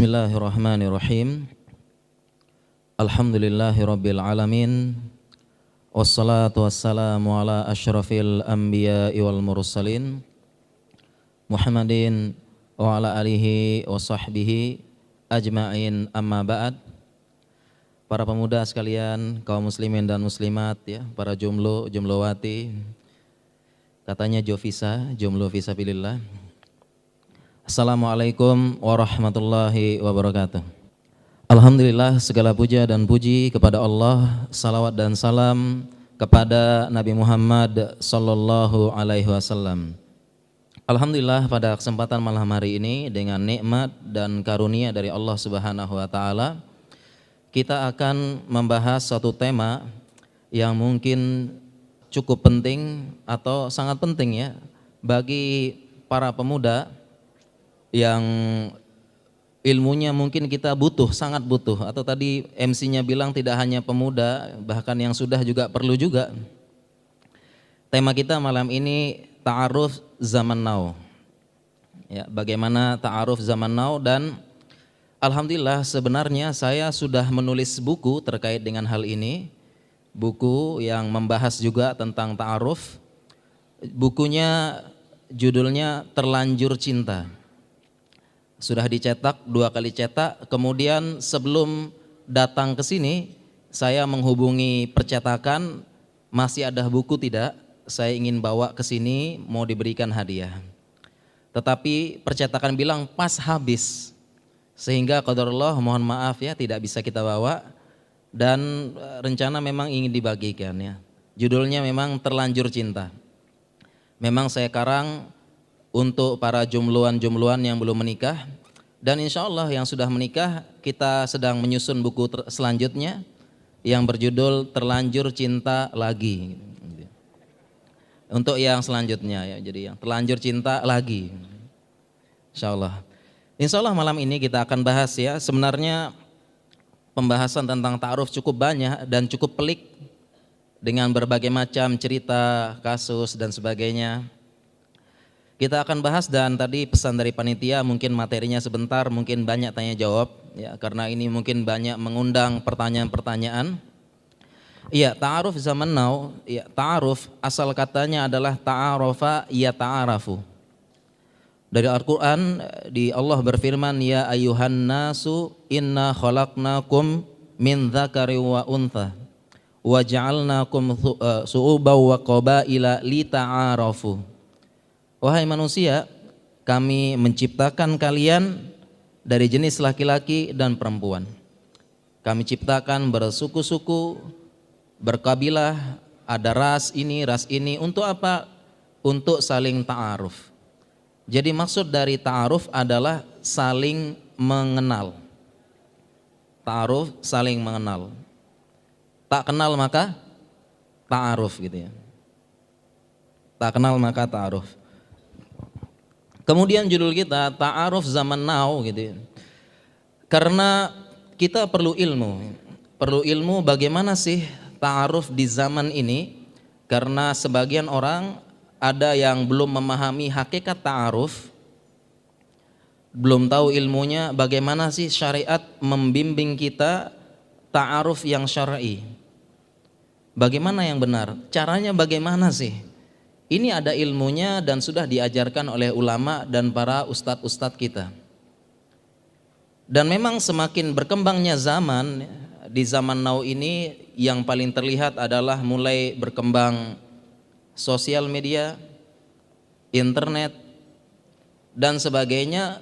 Bismillahirrahmanirrahim. Alhamdulillahirabbil alamin. Wassalatu wassalamu ala ashrafil anbiya wal mursalin Muhammadin wa ala alihi wa sahbihi ajma'in amma ba'd Para pemuda sekalian, kaum muslimin dan muslimat ya, para jumlo, jumlowati Katanya Jovisa, jumlu visa pilillah Assalamualaikum warahmatullahi wabarakatuh. Alhamdulillah segala puja dan puji kepada Allah, salawat dan salam kepada Nabi Muhammad sallallahu alaihi wasallam. Alhamdulillah pada kesempatan malam hari ini dengan nikmat dan karunia dari Allah Subhanahu wa taala kita akan membahas satu tema yang mungkin cukup penting atau sangat penting ya bagi para pemuda yang ilmunya mungkin kita butuh, sangat butuh. Atau tadi MC-nya bilang tidak hanya pemuda, bahkan yang sudah juga perlu juga. Tema kita malam ini ta'aruf zaman now. Ya, bagaimana ta'aruf zaman now dan alhamdulillah sebenarnya saya sudah menulis buku terkait dengan hal ini. Buku yang membahas juga tentang ta'aruf. Bukunya judulnya Terlanjur Cinta sudah dicetak dua kali cetak. Kemudian sebelum datang ke sini, saya menghubungi percetakan, masih ada buku tidak? Saya ingin bawa ke sini, mau diberikan hadiah. Tetapi percetakan bilang pas habis. Sehingga qadarullah mohon maaf ya tidak bisa kita bawa dan e, rencana memang ingin dibagikan ya. Judulnya memang terlanjur cinta. Memang saya karang untuk para jumluan-jumluan yang belum menikah. Dan insya Allah yang sudah menikah kita sedang menyusun buku selanjutnya yang berjudul Terlanjur Cinta Lagi. Untuk yang selanjutnya ya, jadi yang terlanjur cinta lagi. Insya Allah. Insya Allah malam ini kita akan bahas ya, sebenarnya pembahasan tentang ta'aruf cukup banyak dan cukup pelik dengan berbagai macam cerita, kasus dan sebagainya. Kita akan bahas dan tadi pesan dari panitia mungkin materinya sebentar, mungkin banyak tanya jawab ya karena ini mungkin banyak mengundang pertanyaan-pertanyaan. Iya, ta'aruf zaman now, ya ta'aruf asal katanya adalah ta'arofa ya ta'arafu. Dari Al-Qur'an di Allah berfirman ya ayuhan nasu inna kum min zakari wa untha wa ja'alnakum eh, su'uba wa qabaila li ta'arafu Wahai manusia, kami menciptakan kalian dari jenis laki-laki dan perempuan. Kami ciptakan bersuku-suku, berkabilah, ada ras ini, ras ini. Untuk apa? Untuk saling ta'aruf. Jadi maksud dari ta'aruf adalah saling mengenal. Ta'aruf saling mengenal. Tak kenal maka ta'aruf gitu ya. Tak kenal maka ta'aruf. Kemudian judul kita Ta'aruf Zaman Now gitu. Ya. Karena kita perlu ilmu. Perlu ilmu bagaimana sih ta'aruf di zaman ini? Karena sebagian orang ada yang belum memahami hakikat ta'aruf, belum tahu ilmunya bagaimana sih syariat membimbing kita ta'aruf yang syar'i. Bagaimana yang benar? Caranya bagaimana sih? Ini ada ilmunya dan sudah diajarkan oleh ulama dan para ustadz-ustadz kita. Dan memang semakin berkembangnya zaman, di zaman now ini yang paling terlihat adalah mulai berkembang sosial media, internet, dan sebagainya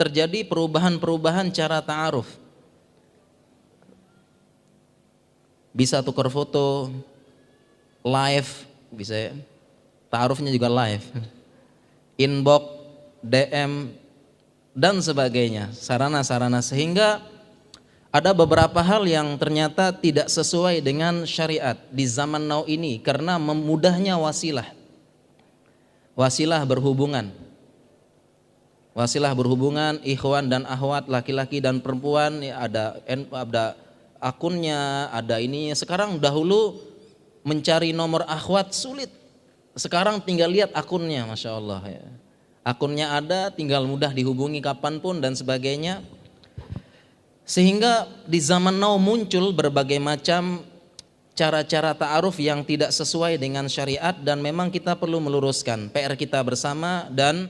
terjadi perubahan-perubahan cara ta'aruf. Bisa tukar foto, live, bisa ya Ta'arufnya juga live. Inbox, DM, dan sebagainya. Sarana-sarana sehingga ada beberapa hal yang ternyata tidak sesuai dengan syariat di zaman now ini karena memudahnya wasilah. Wasilah berhubungan. Wasilah berhubungan ikhwan dan ahwat laki-laki dan perempuan ya, ada ada akunnya, ada ini. Sekarang dahulu mencari nomor ahwat sulit. Sekarang tinggal lihat akunnya, masya Allah. Ya. Akunnya ada, tinggal mudah dihubungi kapanpun dan sebagainya. Sehingga di zaman now muncul berbagai macam cara-cara ta'aruf yang tidak sesuai dengan syariat dan memang kita perlu meluruskan PR kita bersama dan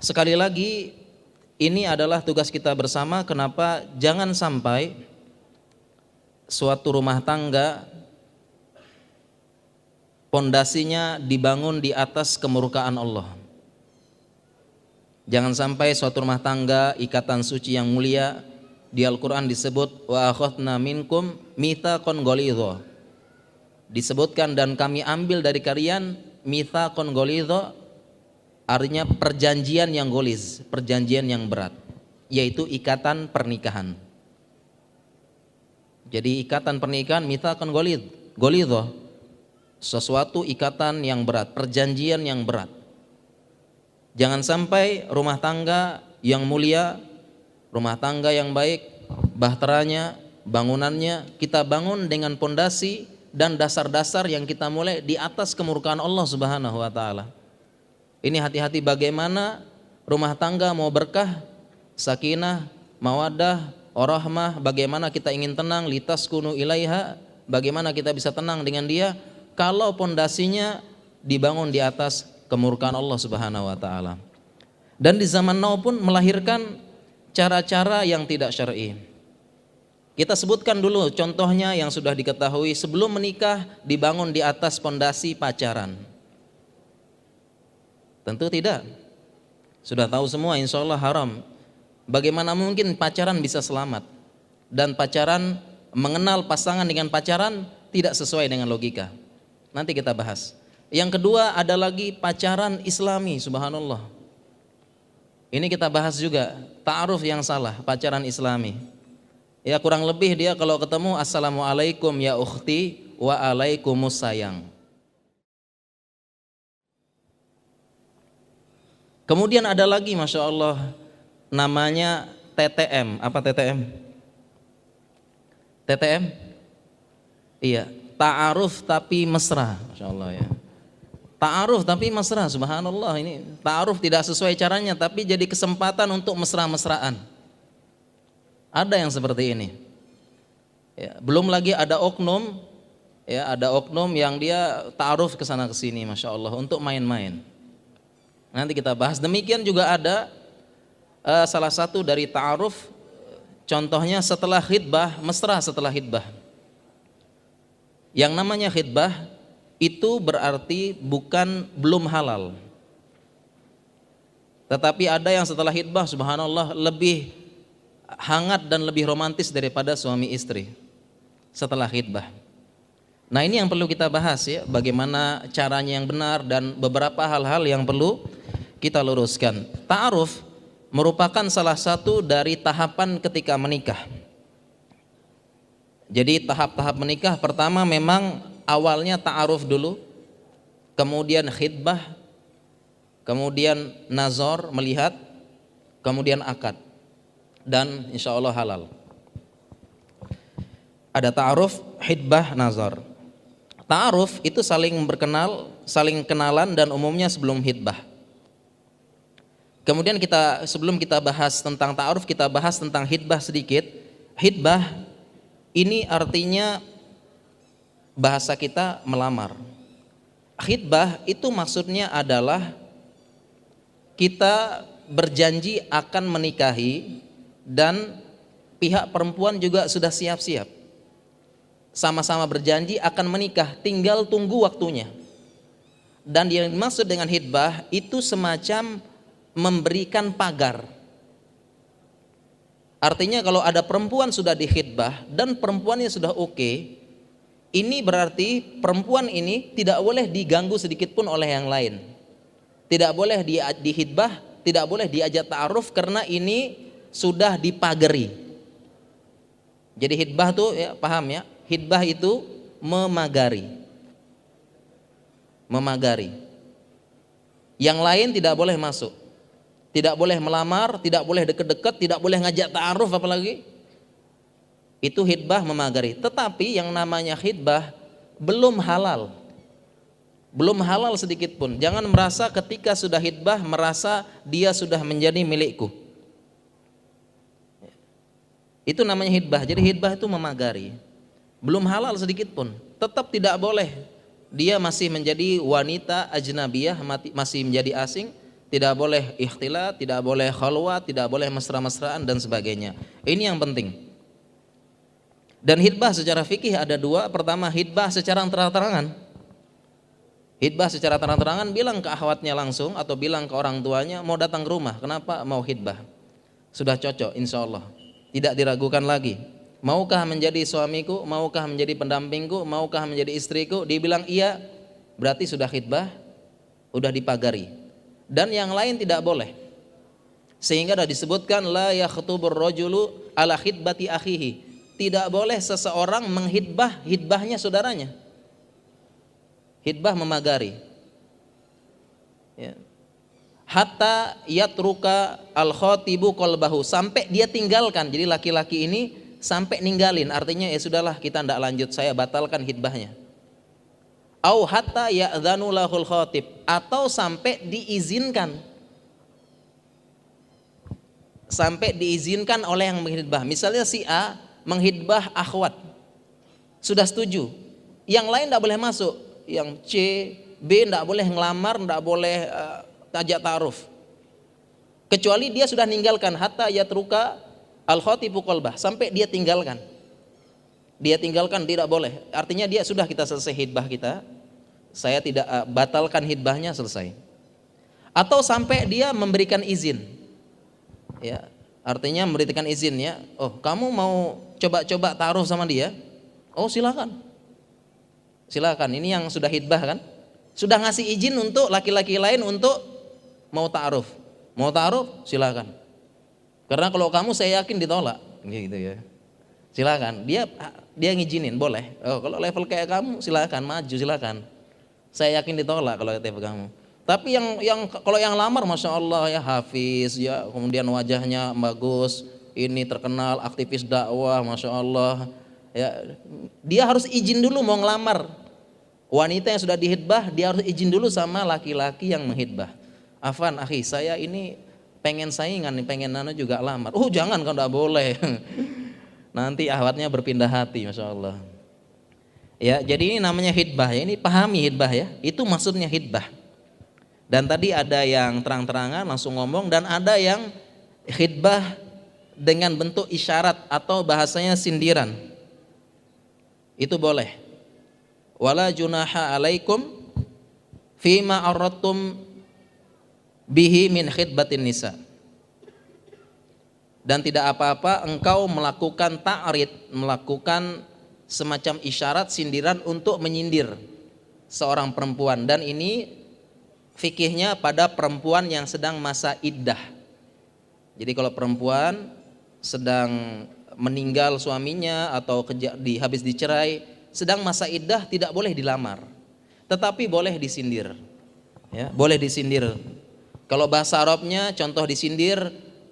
sekali lagi ini adalah tugas kita bersama kenapa jangan sampai suatu rumah tangga pondasinya dibangun di atas kemurkaan Allah. Jangan sampai suatu rumah tangga ikatan suci yang mulia di Al-Qur'an disebut wa akhadna minkum mitsaqan ghalidha. Disebutkan dan kami ambil dari kalian mitsaqan ghalidha artinya perjanjian yang golis, perjanjian yang berat, yaitu ikatan pernikahan. Jadi ikatan pernikahan mitsaqan ghalidh, ghalidha sesuatu ikatan yang berat, perjanjian yang berat. Jangan sampai rumah tangga yang mulia, rumah tangga yang baik, bahteranya, bangunannya kita bangun dengan pondasi dan dasar-dasar yang kita mulai di atas kemurkaan Allah Subhanahu wa taala. Ini hati-hati bagaimana rumah tangga mau berkah, sakinah, mawadah, orahmah bagaimana kita ingin tenang, litas kunu ilaiha, bagaimana kita bisa tenang dengan dia, kalau pondasinya dibangun di atas kemurkaan Allah Subhanahu wa taala. Dan di zaman now pun melahirkan cara-cara yang tidak syar'i. Kita sebutkan dulu contohnya yang sudah diketahui sebelum menikah dibangun di atas pondasi pacaran. Tentu tidak. Sudah tahu semua insya Allah haram. Bagaimana mungkin pacaran bisa selamat? Dan pacaran mengenal pasangan dengan pacaran tidak sesuai dengan logika. Nanti kita bahas. Yang kedua ada lagi pacaran islami, subhanallah. Ini kita bahas juga, ta'aruf yang salah, pacaran islami. Ya kurang lebih dia kalau ketemu Assalamualaikum ya ukhti wa alaikumus sayang. Kemudian ada lagi Masya Allah namanya TTM, apa TTM? TTM? Iya, Ta'aruf tapi mesra, Masya Allah ya. Ta'aruf tapi mesra, subhanallah ini. Ta'aruf tidak sesuai caranya tapi jadi kesempatan untuk mesra-mesraan. Ada yang seperti ini. Ya, belum lagi ada oknum, ya ada oknum yang dia ta'aruf ke sana ke sini, Masya Allah, untuk main-main. Nanti kita bahas. Demikian juga ada uh, salah satu dari ta'aruf, contohnya setelah khidbah, mesra setelah khidbah. Yang namanya khidbah itu berarti bukan belum halal. Tetapi ada yang setelah khidbah subhanallah lebih hangat dan lebih romantis daripada suami istri setelah khidbah. Nah ini yang perlu kita bahas ya, bagaimana caranya yang benar dan beberapa hal-hal yang perlu kita luruskan. Ta'aruf merupakan salah satu dari tahapan ketika menikah. Jadi tahap-tahap menikah pertama memang awalnya ta'aruf dulu, kemudian khidbah, kemudian nazar melihat, kemudian akad dan insya Allah halal. Ada ta'aruf, khidbah, nazar. Ta'aruf itu saling berkenal, saling kenalan dan umumnya sebelum khidbah. Kemudian kita sebelum kita bahas tentang ta'aruf, kita bahas tentang khidbah sedikit. Khidbah ini artinya bahasa kita melamar. Khidbah itu maksudnya adalah kita berjanji akan menikahi dan pihak perempuan juga sudah siap-siap. Sama-sama berjanji akan menikah, tinggal tunggu waktunya. Dan yang dimaksud dengan hitbah itu semacam memberikan pagar Artinya kalau ada perempuan sudah dikhidbah dan perempuannya sudah oke, okay, ini berarti perempuan ini tidak boleh diganggu sedikit pun oleh yang lain. Tidak boleh di, dihidbah, tidak boleh diajak ta'aruf karena ini sudah dipagari. Jadi hidbah tuh ya paham ya, hidbah itu memagari. Memagari. Yang lain tidak boleh masuk. Tidak boleh melamar, tidak boleh deket-deket, tidak boleh ngajak ta'aruf apalagi. Itu hitbah memagari. Tetapi yang namanya hitbah belum halal. Belum halal sedikit pun. Jangan merasa ketika sudah hitbah merasa dia sudah menjadi milikku. Itu namanya hitbah. Jadi hitbah itu memagari. Belum halal sedikit pun. Tetap tidak boleh. Dia masih menjadi wanita ajnabiyah, masih menjadi asing, tidak boleh ikhtilat, tidak boleh khalwa, tidak boleh mesra-mesraan dan sebagainya. Ini yang penting. Dan hitbah secara fikih ada dua. Pertama hitbah secara terang-terangan. Hitbah secara terang-terangan bilang ke ahwatnya langsung atau bilang ke orang tuanya mau datang ke rumah. Kenapa mau hitbah? Sudah cocok insya Allah. Tidak diragukan lagi. Maukah menjadi suamiku? Maukah menjadi pendampingku? Maukah menjadi istriku? Dibilang iya, berarti sudah hitbah, sudah dipagari dan yang lain tidak boleh. Sehingga dah disebutkan la yakhutubur rajulu ala khidbati akhihi. Tidak boleh seseorang menghidbah hidbahnya saudaranya. Hidbah memagari. Ya. Hatta yatruka al khatibu kolbahu sampai dia tinggalkan. Jadi laki-laki ini sampai ninggalin artinya ya sudahlah kita tidak lanjut saya batalkan hidbahnya Au hatta ya'dhanu lahul khatib atau sampai diizinkan sampai diizinkan oleh yang menghidbah. Misalnya si A menghidbah akhwat. Sudah setuju. Yang lain tidak boleh masuk. Yang C, B tidak boleh ngelamar, tidak boleh uh, eh, tajak taruf. Kecuali dia sudah meninggalkan hatta teruka al-khatibu qalbah sampai dia tinggalkan dia tinggalkan tidak boleh. Artinya dia sudah kita selesai hitbah kita. Saya tidak uh, batalkan hitbahnya selesai. Atau sampai dia memberikan izin. Ya, artinya memberikan izin ya. Oh, kamu mau coba-coba taruh sama dia? Oh, silakan. Silakan. Ini yang sudah hitbah kan? Sudah ngasih izin untuk laki-laki lain untuk mau taruh. Mau taruh? Silakan. Karena kalau kamu saya yakin ditolak. Gitu ya. Silakan. Dia dia ngizinin, boleh. Oh, kalau level kayak kamu silakan maju, silakan. Saya yakin ditolak kalau level kamu. Tapi yang yang kalau yang lamar Masya Allah ya Hafiz ya kemudian wajahnya bagus ini terkenal aktivis dakwah Masya Allah ya dia harus izin dulu mau ngelamar wanita yang sudah dihitbah dia harus izin dulu sama laki-laki yang menghitbah Afan akhi saya ini pengen saingan pengen nana juga lamar oh jangan kau tidak boleh nanti ahwatnya berpindah hati, masya Allah. Ya, jadi ini namanya hitbah ya. Ini pahami hitbah ya. Itu maksudnya hitbah. Dan tadi ada yang terang-terangan langsung ngomong dan ada yang hitbah dengan bentuk isyarat atau bahasanya sindiran. Itu boleh. Wala junaha alaikum fima arratum bihi min khidbatin nisa' dan tidak apa-apa engkau melakukan ta'rid, melakukan semacam isyarat sindiran untuk menyindir seorang perempuan dan ini fikihnya pada perempuan yang sedang masa iddah. Jadi kalau perempuan sedang meninggal suaminya atau dihabis habis dicerai, sedang masa iddah tidak boleh dilamar. Tetapi boleh disindir. Ya, boleh disindir. Kalau bahasa Arabnya contoh disindir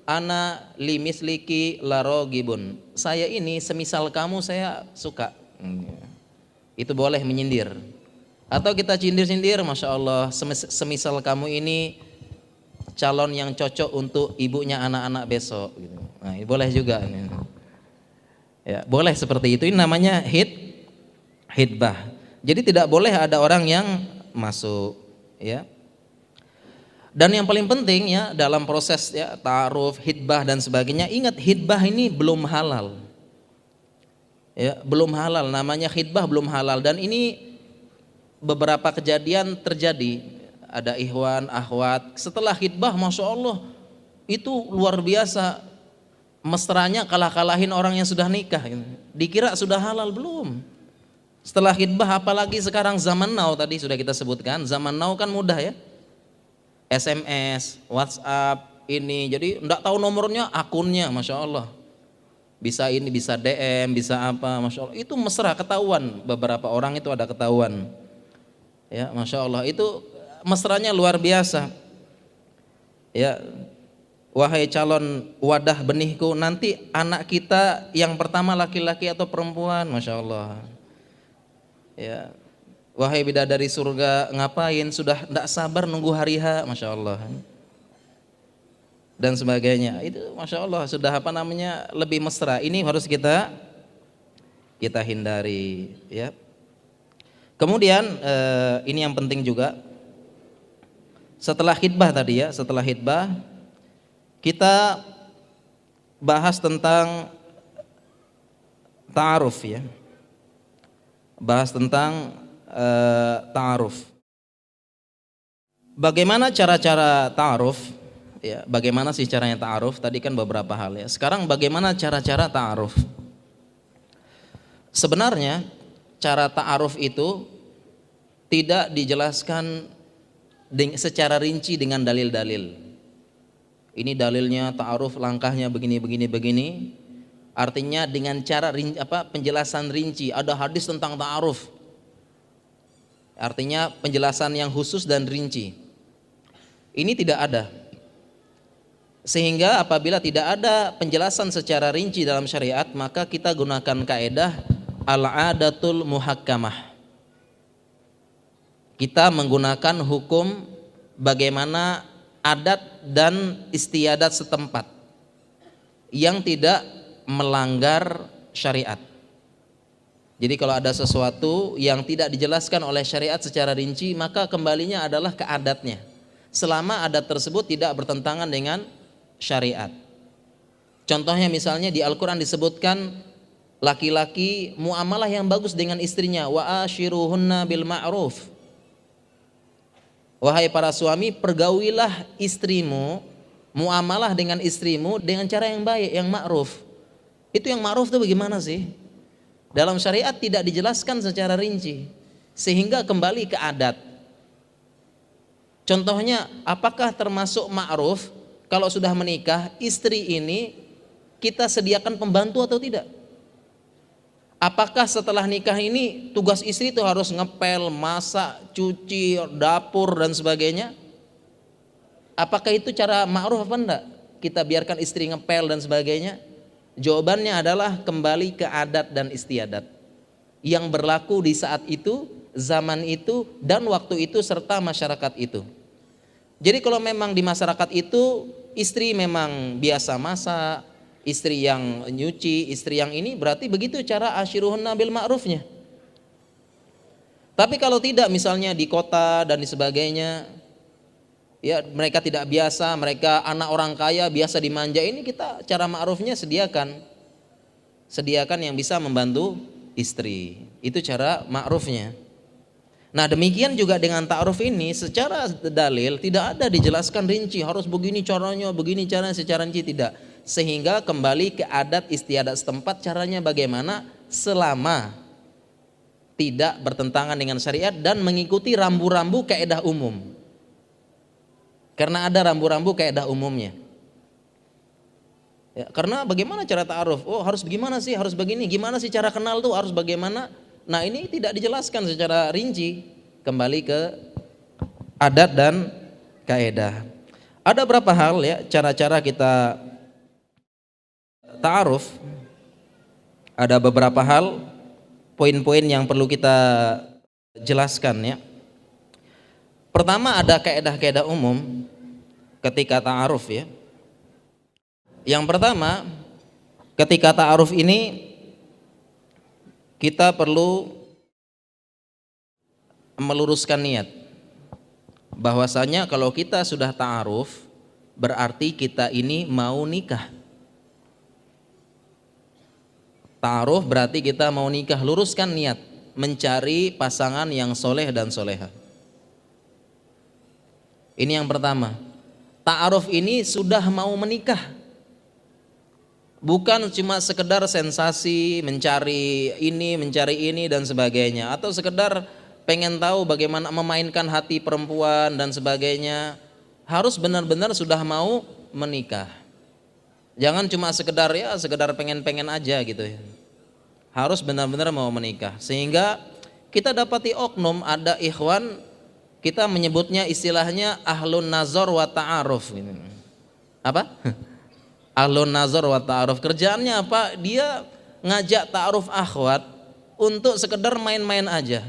ana limisliki larogibun. Saya ini semisal kamu saya suka. Iya. Itu boleh menyindir. Atau kita cindir-cindir, Masya Allah, semisal kamu ini calon yang cocok untuk ibunya anak-anak besok. Gitu. Nah, boleh juga. Ya, boleh seperti itu, ini namanya hit, hitbah. Jadi tidak boleh ada orang yang masuk. Ya, dan yang paling penting ya dalam proses ya taruf, hitbah dan sebagainya, ingat hitbah ini belum halal. Ya, belum halal namanya hitbah belum halal dan ini beberapa kejadian terjadi. Ada ikhwan, ahwat, setelah hitbah Masya Allah itu luar biasa mesranya kalah-kalahin orang yang sudah nikah. Dikira sudah halal belum? Setelah hitbah apalagi sekarang zaman now tadi sudah kita sebutkan, zaman now kan mudah ya SMS, WhatsApp, ini. Jadi enggak tahu nomornya, akunnya, Masya Allah. Bisa ini, bisa DM, bisa apa, Masya Allah. Itu mesra, ketahuan. Beberapa orang itu ada ketahuan. Ya, Masya Allah. Itu mesranya luar biasa. Ya, wahai calon wadah benihku, nanti anak kita yang pertama laki-laki atau perempuan, Masya Allah. Ya, Wahai bidadari surga, ngapain? Sudah tidak sabar nunggu hari H, Masya Allah. Dan sebagainya. Itu Masya Allah, sudah apa namanya, lebih mesra. Ini harus kita kita hindari. ya. Kemudian, eh, ini yang penting juga. Setelah khidbah tadi ya, setelah khidbah, kita bahas tentang ta'aruf ya. Bahas tentang e, ta'aruf. Bagaimana cara-cara ta'aruf? Ya, bagaimana sih caranya ta'aruf? Tadi kan beberapa hal ya. Sekarang bagaimana cara-cara ta'aruf? Sebenarnya cara ta'aruf itu tidak dijelaskan secara rinci dengan dalil-dalil. Ini dalilnya ta'aruf langkahnya begini begini begini. Artinya dengan cara apa penjelasan rinci, ada hadis tentang ta'aruf, Artinya penjelasan yang khusus dan rinci. Ini tidak ada. Sehingga apabila tidak ada penjelasan secara rinci dalam syariat, maka kita gunakan kaedah al-adatul muhakkamah. Kita menggunakan hukum bagaimana adat dan istiadat setempat yang tidak melanggar syariat. Jadi kalau ada sesuatu yang tidak dijelaskan oleh syariat secara rinci, maka kembalinya adalah ke adatnya. Selama adat tersebut tidak bertentangan dengan syariat. Contohnya misalnya di Al-Qur'an disebutkan laki-laki muamalah yang bagus dengan istrinya, wa ashiruhunna bil ma'ruf. Wahai para suami, pergaulilah istrimu, muamalah dengan istrimu dengan cara yang baik, yang ma'ruf. Itu yang ma'ruf itu bagaimana sih? Dalam syariat tidak dijelaskan secara rinci sehingga kembali ke adat. Contohnya, apakah termasuk ma'ruf kalau sudah menikah istri ini kita sediakan pembantu atau tidak? Apakah setelah nikah ini tugas istri itu harus ngepel, masak, cuci, dapur dan sebagainya? Apakah itu cara ma'ruf apa enggak? Kita biarkan istri ngepel dan sebagainya? Jawabannya adalah kembali ke adat dan istiadat yang berlaku di saat itu, zaman itu, dan waktu itu serta masyarakat itu. Jadi kalau memang di masyarakat itu istri memang biasa masak, istri yang nyuci, istri yang ini berarti begitu cara asyiruhun nabil ma'rufnya. Tapi kalau tidak misalnya di kota dan di sebagainya, ya mereka tidak biasa, mereka anak orang kaya biasa dimanja. Ini kita cara ma'rufnya sediakan. Sediakan yang bisa membantu istri. Itu cara ma'rufnya. Nah demikian juga dengan ta'ruf ini secara dalil tidak ada dijelaskan rinci harus begini caranya, begini caranya, secara rinci tidak. Sehingga kembali ke adat istiadat setempat caranya bagaimana selama tidak bertentangan dengan syariat dan mengikuti rambu-rambu keedah umum. Karena ada rambu-rambu kayak dah umumnya. Ya, karena bagaimana cara ta'aruf? Oh harus bagaimana sih? Harus begini. Gimana sih cara kenal tuh? Harus bagaimana? Nah ini tidak dijelaskan secara rinci. Kembali ke adat dan kaedah. Ada berapa hal ya cara-cara kita ta'aruf. Ada beberapa hal poin-poin yang perlu kita jelaskan ya. Pertama ada kaedah-kaedah umum ketika ta'aruf ya. Yang pertama, ketika ta'aruf ini kita perlu meluruskan niat. Bahwasanya kalau kita sudah ta'aruf, berarti kita ini mau nikah. Ta'aruf berarti kita mau nikah, luruskan niat, mencari pasangan yang soleh dan soleha. Ini yang pertama. Ta'aruf ini sudah mau menikah. Bukan cuma sekedar sensasi mencari ini, mencari ini dan sebagainya atau sekedar pengen tahu bagaimana memainkan hati perempuan dan sebagainya. Harus benar-benar sudah mau menikah. Jangan cuma sekedar ya sekedar pengen-pengen aja gitu ya. Harus benar-benar mau menikah sehingga kita dapati oknum ada ikhwan kita menyebutnya istilahnya ahlun nazar wa ta'aruf Apa? ahlun nazar wa ta'aruf. Kerjaannya apa? Dia ngajak ta'aruf akhwat untuk sekedar main-main aja.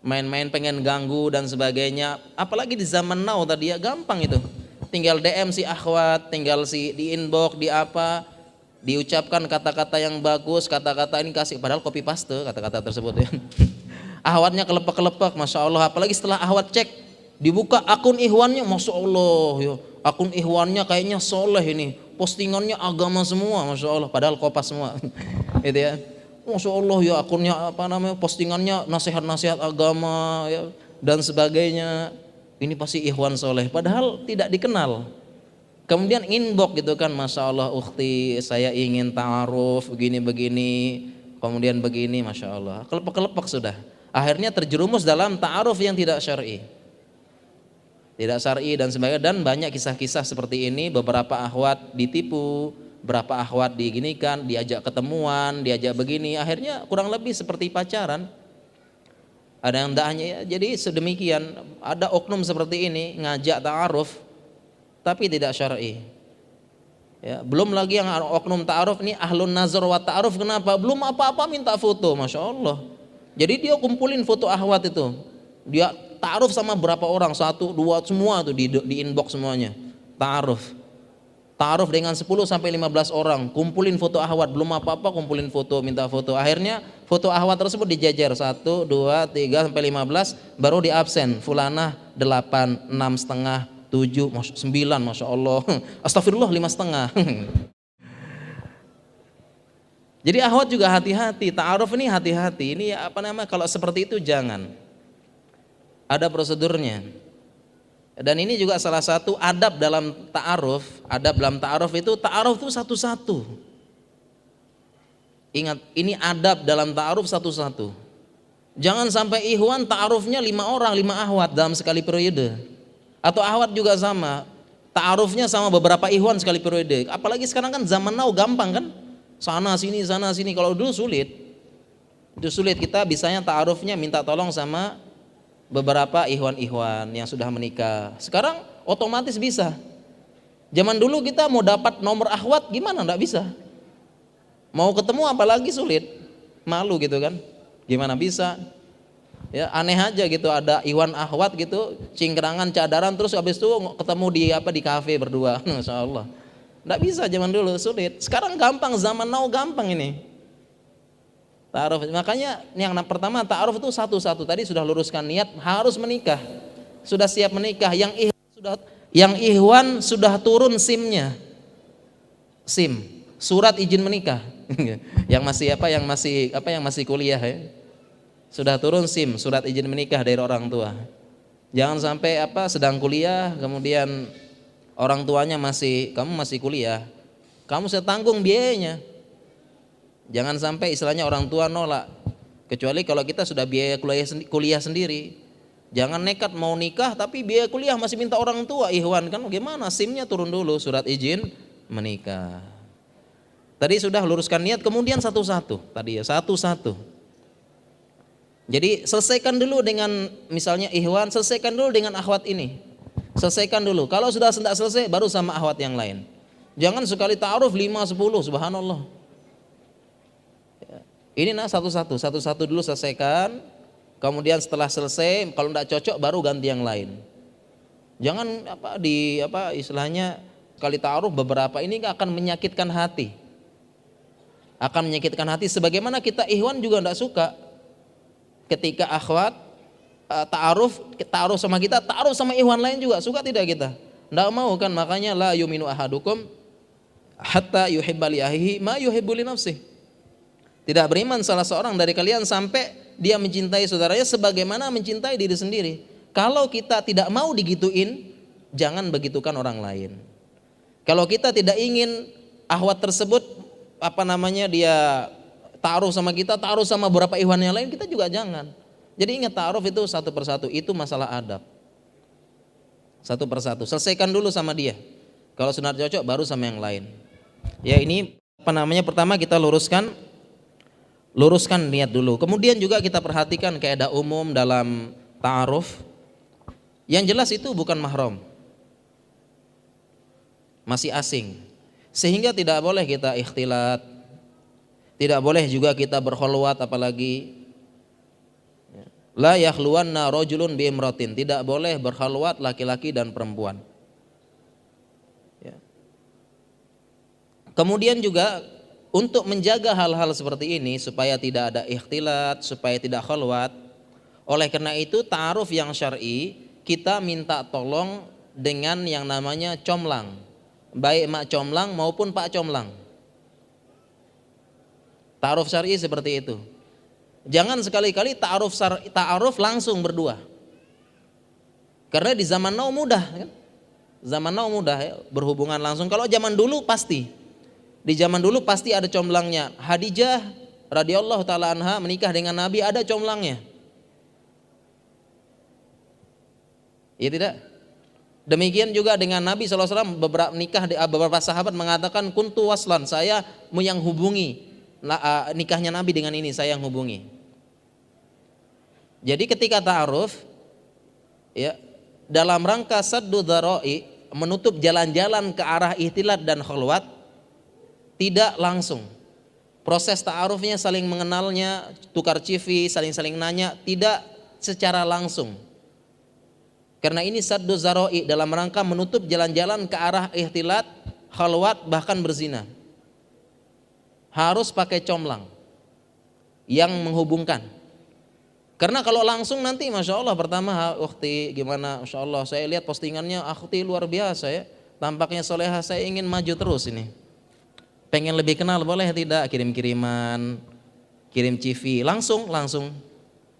Main-main pengen ganggu dan sebagainya. Apalagi di zaman now tadi ya gampang itu. Tinggal DM si akhwat, tinggal si di inbox, di apa, diucapkan kata-kata yang bagus, kata-kata ini kasih padahal copy paste kata-kata tersebut ya. ahwatnya kelepak-kelepak, masya Allah. Apalagi setelah ahwat cek, dibuka akun ihwannya, masya Allah. Yo. Ya. Akun ihwannya kayaknya soleh ini, postingannya agama semua, masya Allah. Padahal kopas semua, gitu ya. Masya Allah ya akunnya apa namanya postingannya nasihat-nasihat agama ya, dan sebagainya. Ini pasti ikhwan soleh, padahal tidak dikenal. Kemudian inbox gitu kan, masya Allah, ukti saya ingin taaruf begini-begini, kemudian begini, masya Allah, kelepek-kelepek sudah akhirnya terjerumus dalam ta'aruf yang tidak syar'i. Tidak syar'i dan sebagainya dan banyak kisah-kisah seperti ini beberapa ahwat ditipu, berapa ahwat diginikan, diajak ketemuan, diajak begini, akhirnya kurang lebih seperti pacaran. Ada yang dakwahnya ya, jadi sedemikian ada oknum seperti ini ngajak ta'aruf tapi tidak syar'i. Ya, belum lagi yang oknum ta'aruf ini ahlun nazar wa ta'aruf kenapa? Belum apa-apa minta foto, Masya Allah jadi dia kumpulin foto ahwat itu. Dia taruh sama berapa orang, satu, dua, semua tuh di, di inbox semuanya. Taruh. Taruh dengan 10 sampai 15 orang, kumpulin foto ahwat, belum apa-apa kumpulin foto, minta foto. Akhirnya foto ahwat tersebut dijajar, satu, dua, tiga, sampai lima belas, baru di absen. Fulanah 8, 6 setengah, tujuh sembilan, Masya Allah. Astagfirullah lima setengah. Jadi ahwat juga hati-hati, ta'aruf ini hati-hati. Ini apa nama kalau seperti itu jangan. Ada prosedurnya. Dan ini juga salah satu adab dalam ta'aruf. Adab dalam ta'aruf itu ta'aruf itu satu-satu. Ingat, ini adab dalam ta'aruf satu-satu. Jangan sampai ihwan ta'arufnya lima orang, lima ahwat dalam sekali periode. Atau ahwat juga sama. Ta'arufnya sama beberapa ihwan sekali periode. Apalagi sekarang kan zaman now gampang kan? Sana sini, sana sini. Kalau dulu sulit. Itu sulit kita bisanya ta'arufnya minta tolong sama beberapa ihwan-ihwan yang sudah menikah. Sekarang otomatis bisa. Zaman dulu kita mau dapat nomor akhwat gimana enggak bisa. Mau ketemu apalagi sulit. Malu gitu kan. Gimana bisa? Ya, aneh aja gitu ada Iwan Ahwat gitu, cingkrangan cadaran terus habis itu ketemu di apa di kafe berdua. Allah. Tidak bisa zaman dulu, sulit. Sekarang gampang, zaman now gampang ini. Ta'aruf. Makanya yang pertama ta'aruf itu satu-satu. Tadi sudah luruskan niat, harus menikah. Sudah siap menikah. Yang ihwan sudah, yang ihwan sudah turun simnya. SIM, surat izin menikah. yang masih apa yang masih apa yang masih kuliah ya. Sudah turun SIM, surat izin menikah dari orang tua. Jangan sampai apa sedang kuliah kemudian orang tuanya masih kamu masih kuliah kamu saya tanggung biayanya jangan sampai istilahnya orang tua nolak kecuali kalau kita sudah biaya kuliah, kuliah sendiri jangan nekat mau nikah tapi biaya kuliah masih minta orang tua ihwan kan gimana simnya turun dulu surat izin menikah tadi sudah luruskan niat kemudian satu-satu tadi ya satu-satu jadi selesaikan dulu dengan misalnya ihwan selesaikan dulu dengan akhwat ini selesaikan dulu. Kalau sudah tidak selesai, baru sama ahwat yang lain. Jangan sekali ta'aruf 5, sepuluh. subhanallah. Ya. Ini nah satu-satu, satu-satu dulu selesaikan, kemudian setelah selesai, kalau tidak cocok baru ganti yang lain. Jangan apa di apa istilahnya kali ta'aruf beberapa ini akan menyakitkan hati. Akan menyakitkan hati sebagaimana kita ikhwan juga tidak suka ketika akhwat Eh, ta'aruf, ta'aruf sama kita, ta'aruf sama ikhwan lain juga. Suka tidak kita? Tidak mau kan, makanya la yuminu ahadukum hatta yuhibbali ahihi ma yuhibbuli nafsih. Tidak beriman salah seorang dari kalian sampai dia mencintai saudaranya sebagaimana mencintai diri sendiri. Kalau kita tidak mau digituin, jangan begitukan orang lain. Kalau kita tidak ingin ahwat tersebut apa namanya dia taruh sama kita, taruh sama beberapa ikhwan yang lain, kita juga jangan. Jadi ingat ta'aruf itu satu persatu, itu masalah adab. Satu persatu, selesaikan dulu sama dia. Kalau sudah cocok baru sama yang lain. Ya ini apa namanya pertama kita luruskan luruskan niat dulu. Kemudian juga kita perhatikan kaidah umum dalam ta'aruf. Yang jelas itu bukan mahram. Masih asing. Sehingga tidak boleh kita ikhtilat. Tidak boleh juga kita berholwat apalagi La yakhluwanna rojulun biimratin. Tidak boleh berhalwat laki-laki dan perempuan. Ya. Kemudian juga untuk menjaga hal-hal seperti ini supaya tidak ada ikhtilat, supaya tidak khalwat. Oleh karena itu ta'aruf yang syar'i kita minta tolong dengan yang namanya comlang. Baik mak comlang maupun pak comlang. Ta'aruf syar'i seperti itu. Jangan sekali-kali ta'aruf ta'aruf langsung berdua. Karena di zaman now mudah kan? Zaman now mudah ya, berhubungan langsung. Kalau zaman dulu pasti. Di zaman dulu pasti ada comblangnya. Hadijah radhiyallahu taala anha menikah dengan Nabi ada comblangnya. Iya tidak? Demikian juga dengan Nabi SAW beberapa nikah beberapa sahabat mengatakan kuntu waslan saya yang hubungi Eh, nikahnya Nabi dengan ini saya yang hubungi. Jadi ketika ta'aruf ya dalam rangka saddu dharai menutup jalan-jalan ke arah ihtilat dan khulwat tidak langsung. Proses ta'arufnya saling mengenalnya, tukar CV, saling-saling nanya, tidak secara langsung. Karena ini saddu zaroi dalam rangka menutup jalan-jalan ke arah ihtilat, khulwat bahkan berzina harus pakai comlang yang menghubungkan. Karena kalau langsung nanti Masya Allah pertama waktu gimana Masya Allah saya lihat postingannya akhti ah, luar biasa ya. Tampaknya soleha saya ingin maju terus ini. Pengen lebih kenal boleh tidak kirim-kiriman, kirim CV langsung langsung.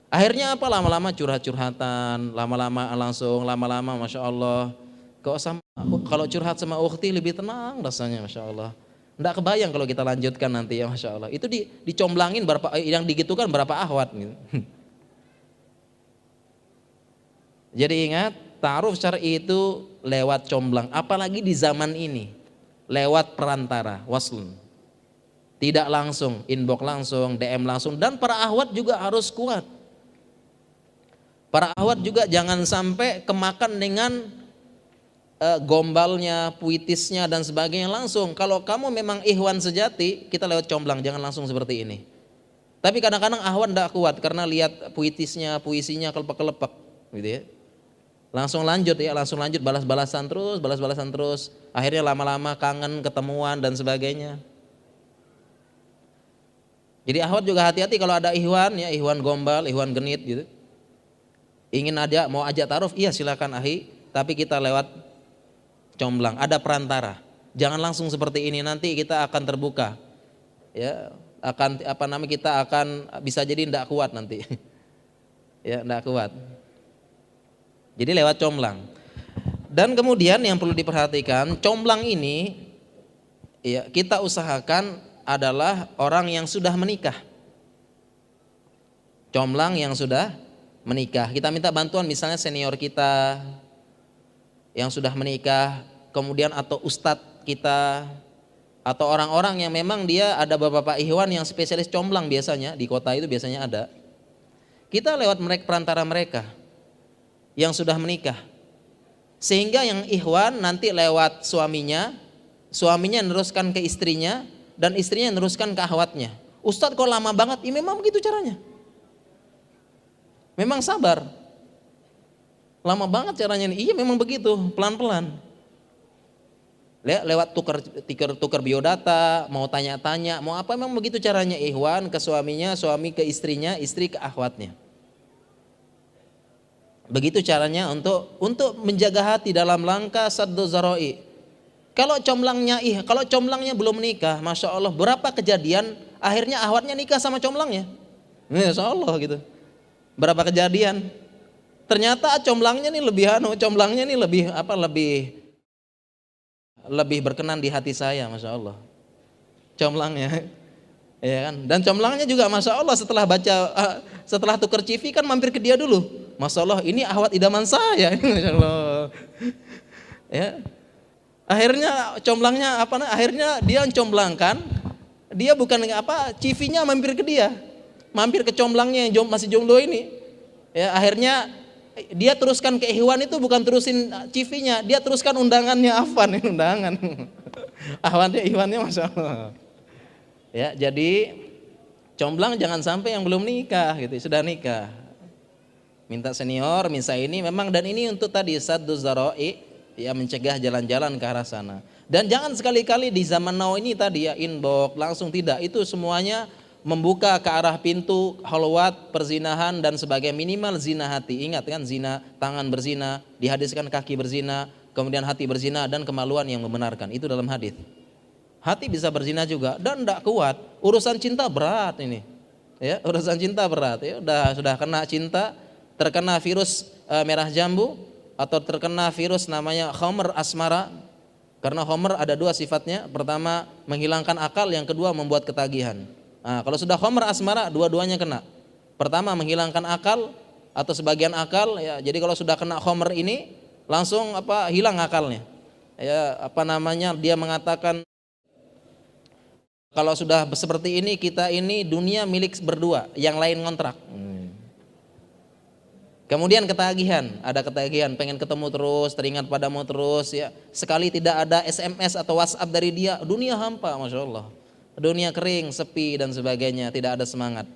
Akhirnya apa lama-lama curhat-curhatan, lama-lama langsung, lama-lama Masya Allah. Kok sama, kalau curhat sama ukti lebih tenang rasanya Masya Allah Enggak kebayang kalau kita lanjutkan nanti ya Masya Allah. Itu di, dicomblangin berapa, eh, yang digitukan berapa ahwat. Gitu. Jadi ingat, taruh syar'i itu lewat comblang. Apalagi di zaman ini. Lewat perantara, waslun. Tidak langsung, inbox langsung, DM langsung. Dan para ahwat juga harus kuat. Para ahwat juga jangan sampai kemakan dengan Eh, gombalnya, puitisnya dan sebagainya langsung. Kalau kamu memang ikhwan sejati, kita lewat comblang, jangan langsung seperti ini. Tapi kadang-kadang ahwan tidak kuat karena lihat puitisnya, puisinya kelepek-kelepek gitu ya. Langsung lanjut ya, langsung lanjut balas-balasan terus, balas-balasan terus. Akhirnya lama-lama kangen ketemuan dan sebagainya. Jadi ahwat juga hati-hati kalau ada ihwan ya, ihwan gombal, ihwan genit gitu. Ingin ada mau ajak taruf, iya silakan ahi, tapi kita lewat comblang, ada perantara. Jangan langsung seperti ini nanti kita akan terbuka. Ya, akan apa namanya kita akan bisa jadi tidak kuat nanti. ya, tidak kuat. Jadi lewat comblang. Dan kemudian yang perlu diperhatikan, comblang ini ya kita usahakan adalah orang yang sudah menikah. Comblang yang sudah menikah. Kita minta bantuan misalnya senior kita, yang sudah menikah, kemudian atau ustadz kita atau orang-orang yang memang dia ada bapak-bapak ihwan yang spesialis comblang biasanya di kota itu biasanya ada. Kita lewat mereka perantara mereka yang sudah menikah. Sehingga yang ihwan nanti lewat suaminya, suaminya neruskan ke istrinya dan istrinya neruskan ke ahwatnya. Ustadz kok lama banget? Ya memang begitu caranya. Memang sabar. Lama banget caranya ini. Iya memang begitu, pelan-pelan. lewat tukar tikar tukar biodata, mau tanya-tanya, mau apa memang begitu caranya Ikhwan ke suaminya, suami ke istrinya, istri ke akhwatnya. Begitu caranya untuk untuk menjaga hati dalam langkah saddu zaroi. Kalau comlangnya ih, kalau comlangnya belum menikah masya Allah berapa kejadian akhirnya ahwatnya nikah sama comlangnya? Masya Allah gitu. Berapa kejadian? Ternyata comblangnya nih lebih anu, comblangnya nih lebih apa lebih lebih berkenan di hati saya, masya Allah. Comblangnya, ya kan? Dan comblangnya juga, masya Allah, setelah baca, eh, setelah tuker CV kan mampir ke dia dulu. Masya Allah, ini awat idaman saya, masya Allah. Ya, akhirnya comblangnya apa? Akhirnya dia comblangkan, dia bukan apa, CV-nya mampir ke dia, mampir ke comblangnya yang masih jomblo ini. Ya, akhirnya dia teruskan ke Ikhwan itu bukan terusin CV-nya, uh, dia teruskan undangannya Afan, undangan. Afannya Ikhwannya Masya Allah. Ya, jadi comblang jangan sampai yang belum nikah gitu, sudah nikah. Minta senior, minta ini memang dan ini untuk tadi satu zaroi ya mencegah jalan-jalan ke arah sana. Dan jangan sekali-kali di zaman now ini tadi ya inbox langsung tidak itu semuanya membuka ke arah pintu halwat perzinahan dan sebagai minimal zina hati. Ingat kan zina tangan berzina, dihadiskan kaki berzina, kemudian hati berzina dan kemaluan yang membenarkan. Itu dalam hadis. Hati bisa berzina juga dan tidak kuat. Urusan cinta berat ini. Ya, urusan cinta berat. Ya, udah sudah kena cinta, terkena virus e, merah jambu atau terkena virus namanya homer asmara. Karena homer ada dua sifatnya. Pertama, menghilangkan akal, yang kedua membuat ketagihan Nah, kalau sudah khomer asmara dua-duanya kena. Pertama menghilangkan akal atau sebagian akal ya. Jadi kalau sudah kena khomer ini langsung apa hilang akalnya. Ya, apa namanya dia mengatakan kalau sudah seperti ini kita ini dunia milik berdua, yang lain ngontrak. Kemudian ketagihan, ada ketagihan, pengen ketemu terus, teringat padamu terus, ya sekali tidak ada SMS atau WhatsApp dari dia, dunia hampa, masya Allah dunia kering, sepi dan sebagainya, tidak ada semangat.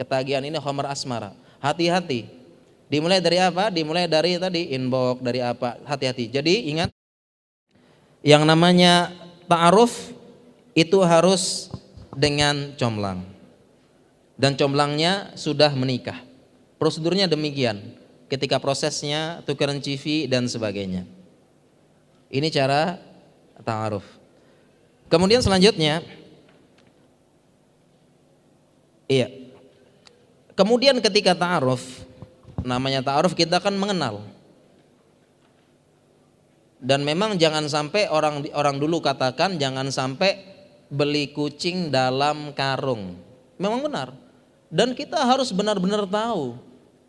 Ketagihan ini homer asmara. Hati-hati. Dimulai dari apa? Dimulai dari tadi inbox, dari apa? Hati-hati. Jadi ingat yang namanya ta'aruf itu harus dengan comblang. Dan comblangnya sudah menikah. Prosedurnya demikian. Ketika prosesnya tukeran CV dan sebagainya. Ini cara ta'aruf. Kemudian selanjutnya Iya. Kemudian ketika ta'aruf, namanya ta'aruf kita kan mengenal. Dan memang jangan sampai orang orang dulu katakan jangan sampai beli kucing dalam karung. Memang benar. Dan kita harus benar-benar tahu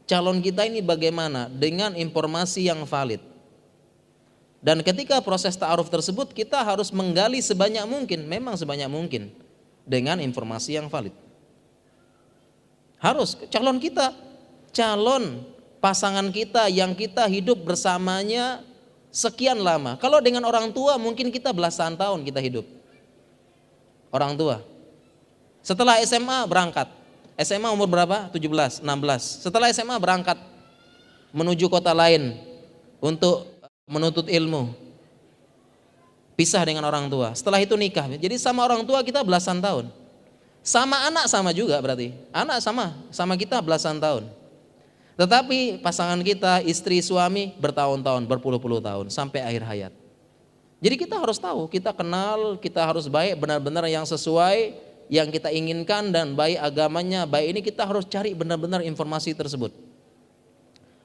calon kita ini bagaimana dengan informasi yang valid. Dan ketika proses ta'aruf tersebut kita harus menggali sebanyak mungkin, memang sebanyak mungkin dengan informasi yang valid. Harus calon kita, calon pasangan kita yang kita hidup bersamanya sekian lama. Kalau dengan orang tua mungkin kita belasan tahun kita hidup. Orang tua. Setelah SMA berangkat. SMA umur berapa? 17, 16. Setelah SMA berangkat menuju kota lain untuk menuntut ilmu. Pisah dengan orang tua. Setelah itu nikah. Jadi sama orang tua kita belasan tahun. Sama anak sama juga berarti. Anak sama, sama kita belasan tahun. Tetapi pasangan kita, istri, suami bertahun-tahun, berpuluh-puluh tahun sampai akhir hayat. Jadi kita harus tahu, kita kenal, kita harus baik benar-benar yang sesuai yang kita inginkan dan baik agamanya, baik ini kita harus cari benar-benar informasi tersebut.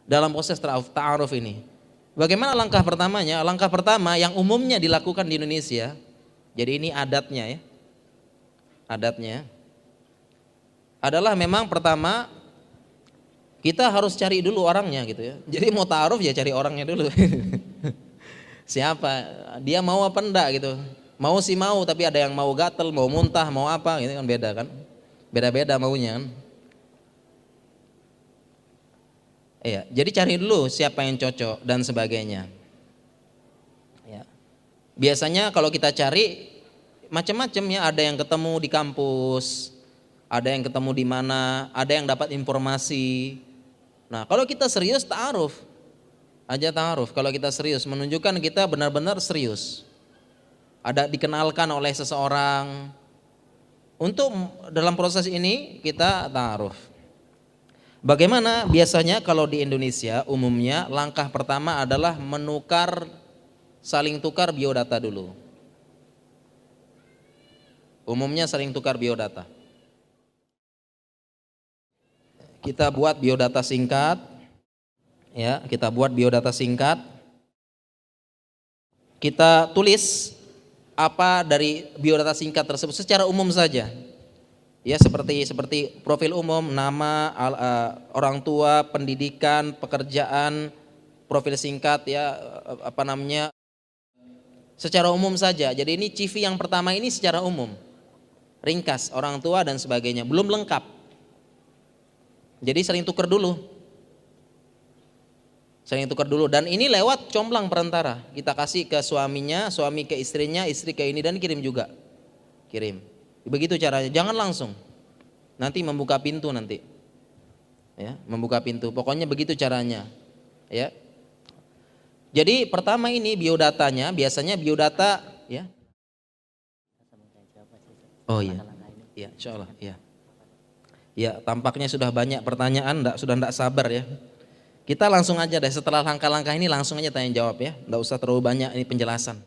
Dalam proses ta'aruf ini. Bagaimana langkah pertamanya? Langkah pertama yang umumnya dilakukan di Indonesia, jadi ini adatnya ya adatnya adalah memang pertama kita harus cari dulu orangnya gitu ya. Jadi mau taruh ya cari orangnya dulu. Siapa? Dia mau apa enggak gitu. Mau sih mau tapi ada yang mau gatel, mau muntah, mau apa gitu kan beda kan. Beda-beda maunya kan. Iya, jadi cari dulu siapa yang cocok dan sebagainya. Iya. Biasanya kalau kita cari macam-macam ya, ada yang ketemu di kampus, ada yang ketemu di mana, ada yang dapat informasi. Nah, kalau kita serius ta'aruf, aja ta'aruf. Kalau kita serius menunjukkan kita benar-benar serius. Ada dikenalkan oleh seseorang. Untuk dalam proses ini kita ta'aruf. Bagaimana biasanya kalau di Indonesia umumnya langkah pertama adalah menukar saling tukar biodata dulu. Umumnya sering tukar biodata. Kita buat biodata singkat. Ya, kita buat biodata singkat. Kita tulis apa dari biodata singkat tersebut secara umum saja. Ya, seperti seperti profil umum, nama, al, uh, orang tua, pendidikan, pekerjaan, profil singkat ya eh, apa namanya secara umum saja. Jadi ini CV yang pertama ini secara umum ringkas, orang tua dan sebagainya, belum lengkap. Jadi sering tuker dulu. Sering tuker dulu dan ini lewat comblang perantara. Kita kasih ke suaminya, suami ke istrinya, istri ke ini dan kirim juga. Kirim. Begitu caranya, jangan langsung. Nanti membuka pintu nanti. Ya, membuka pintu. Pokoknya begitu caranya. Ya. Jadi pertama ini biodatanya, biasanya biodata ya Oh iya. Ya, insya Allah. Ya. ya, tampaknya sudah banyak pertanyaan, enggak, sudah tidak sabar ya. Kita langsung aja deh, setelah langkah-langkah ini langsung aja tanya jawab ya. Tidak usah terlalu banyak ini penjelasan.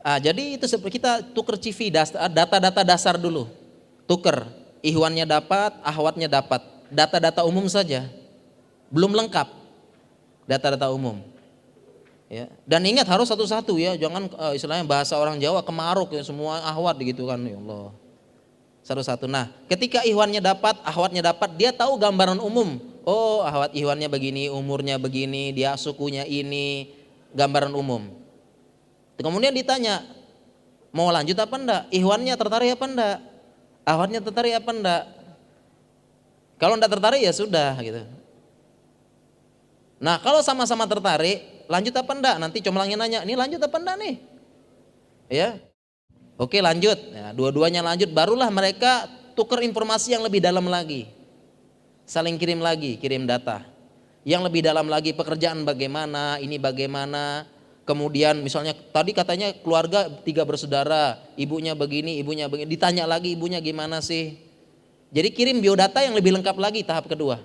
Ah, jadi itu seperti kita tuker CV, ah, data-data dasar dulu. Tuker, ihwannya dapat, ahwatnya dapat. Data-data umum saja. Belum lengkap data-data umum ya dan ingat harus satu-satu ya jangan uh, istilahnya bahasa orang Jawa kemaruk ya semua ahwat gitu kan ya Allah satu-satu nah ketika ihwannya dapat ahwatnya dapat dia tahu gambaran umum oh ahwat ihwannya begini umurnya begini dia sukunya ini gambaran umum kemudian ditanya mau lanjut apa enggak ihwannya tertarik apa enggak ahwatnya tertarik apa enggak kalau enggak tertarik ya sudah gitu nah kalau sama-sama tertarik Lanjut apa enggak? Nanti comelangnya nanya, ini lanjut apa enggak nih? Ya. Oke lanjut. Ya, dua-duanya lanjut. Barulah mereka tuker informasi yang lebih dalam lagi. Saling kirim lagi, kirim data. Yang lebih dalam lagi pekerjaan bagaimana, ini bagaimana. Kemudian misalnya tadi katanya keluarga tiga bersaudara, ibunya begini, ibunya begini. Ditanya lagi ibunya gimana sih? Jadi kirim biodata yang lebih lengkap lagi tahap kedua.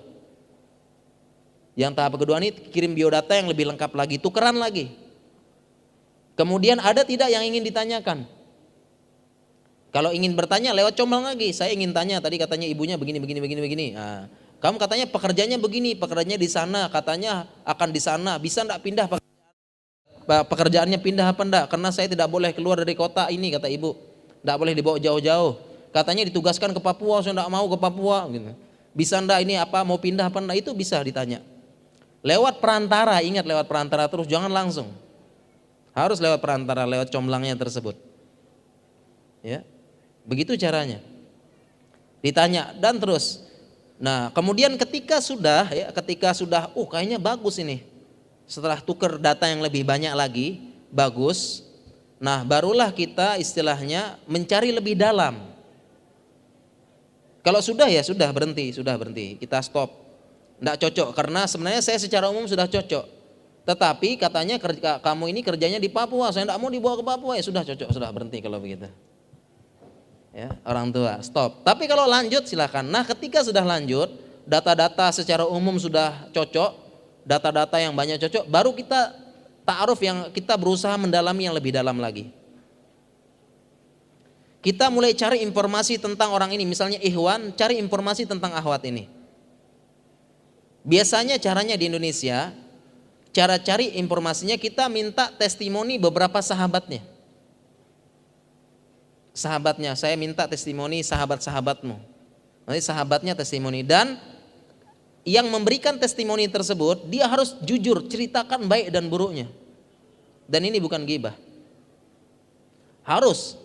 Yang tahap kedua ini kirim biodata yang lebih lengkap lagi, tukeran lagi. Kemudian ada tidak yang ingin ditanyakan? Kalau ingin bertanya lewat comel lagi, saya ingin tanya tadi katanya ibunya begini begini begini begini. Nah, kamu katanya pekerjanya begini, pekerjanya di sana, katanya akan di sana, bisa enggak pindah pekerjaannya pindah apa enggak? Karena saya tidak boleh keluar dari kota ini kata ibu. Enggak boleh dibawa jauh-jauh. Katanya ditugaskan ke Papua, saya enggak mau ke Papua gitu. Bisa enggak ini apa mau pindah apa enggak itu bisa ditanya. Lewat perantara, ingat lewat perantara terus, jangan langsung. Harus lewat perantara, lewat comblangnya tersebut. Ya, begitu caranya. Ditanya dan terus. Nah, kemudian ketika sudah, ya, ketika sudah, uh, kayaknya bagus ini. Setelah tuker data yang lebih banyak lagi, bagus. Nah, barulah kita istilahnya mencari lebih dalam. Kalau sudah ya sudah berhenti, sudah berhenti. Kita stop tidak cocok karena sebenarnya saya secara umum sudah cocok. Tetapi katanya kerja, kamu ini kerjanya di Papua, saya tidak mau dibawa ke Papua ya sudah cocok sudah berhenti kalau begitu. Ya, orang tua stop. Tapi kalau lanjut silahkan. Nah ketika sudah lanjut data-data secara umum sudah cocok, data-data yang banyak cocok, baru kita ta'aruf yang kita berusaha mendalami yang lebih dalam lagi. Kita mulai cari informasi tentang orang ini, misalnya Ikhwan, cari informasi tentang Ahwat ini. Biasanya caranya di Indonesia, cara cari informasinya kita minta testimoni beberapa sahabatnya. Sahabatnya, saya minta testimoni sahabat-sahabatmu. Nanti sahabatnya testimoni dan yang memberikan testimoni tersebut dia harus jujur ceritakan baik dan buruknya. Dan ini bukan gibah. Harus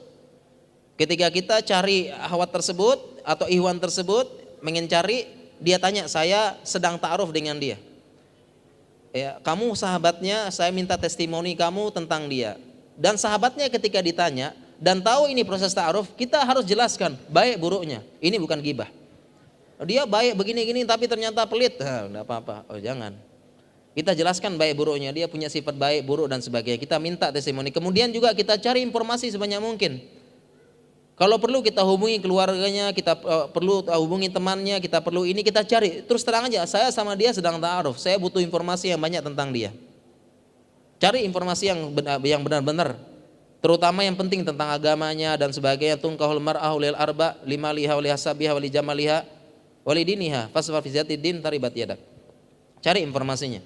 ketika kita cari ahwat tersebut atau ihwan tersebut, mengen cari dia tanya saya sedang ta'aruf dengan dia. Ya, kamu sahabatnya, saya minta testimoni kamu tentang dia. Dan sahabatnya ketika ditanya dan tahu ini proses ta'aruf, kita harus jelaskan baik buruknya. Ini bukan gibah. Dia baik begini-gini tapi ternyata pelit. Nah, enggak apa-apa. Oh, jangan. Kita jelaskan baik buruknya, dia punya sifat baik, buruk dan sebagainya. Kita minta testimoni. Kemudian juga kita cari informasi sebanyak mungkin kalau perlu kita hubungi keluarganya, kita eh, perlu hubungi temannya, kita perlu ini kita cari. Terus terang aja, saya sama dia sedang ta'aruf. Saya butuh informasi yang banyak tentang dia. Cari informasi yang benar, eh, yang benar-benar. Terutama yang penting tentang agamanya dan sebagainya. Tungkahul mar'ah ulil arba lima liha wali hasabiha wali jamaliha wali diniha fasfar din taribat yadak. Cari informasinya.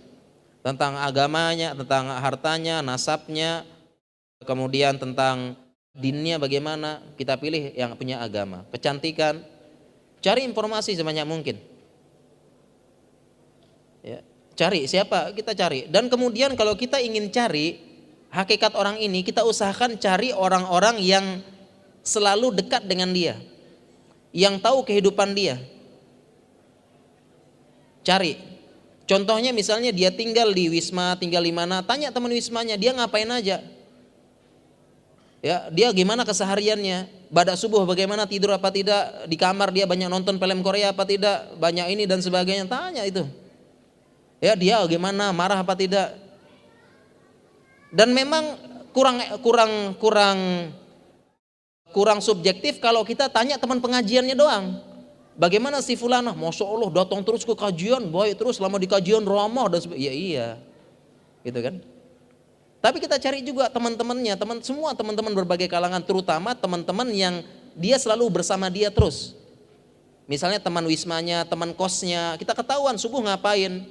Tentang agamanya, tentang hartanya, nasabnya, kemudian tentang dinnya bagaimana, kita pilih yang punya agama. Kecantikan, cari informasi sebanyak mungkin. Ya, cari siapa kita cari. Dan kemudian kalau kita ingin cari hakikat orang ini, kita usahakan cari orang-orang yang selalu dekat dengan dia, yang tahu kehidupan dia. Cari. Contohnya misalnya dia tinggal di Wisma, tinggal di mana, tanya teman Wismanya, dia ngapain aja ya dia gimana kesehariannya pada subuh bagaimana tidur apa tidak di kamar dia banyak nonton film Korea apa tidak banyak ini dan sebagainya tanya itu ya dia gimana marah apa tidak dan memang kurang kurang kurang kurang subjektif kalau kita tanya teman pengajiannya doang bagaimana si fulana masya Allah datang terus ke kajian baik terus lama di kajian ramah dan sebagainya ya iya gitu kan tapi kita cari juga teman-temannya, teman semua teman-teman berbagai kalangan, terutama teman-teman yang dia selalu bersama dia terus. Misalnya teman wismanya, teman kosnya, kita ketahuan subuh ngapain.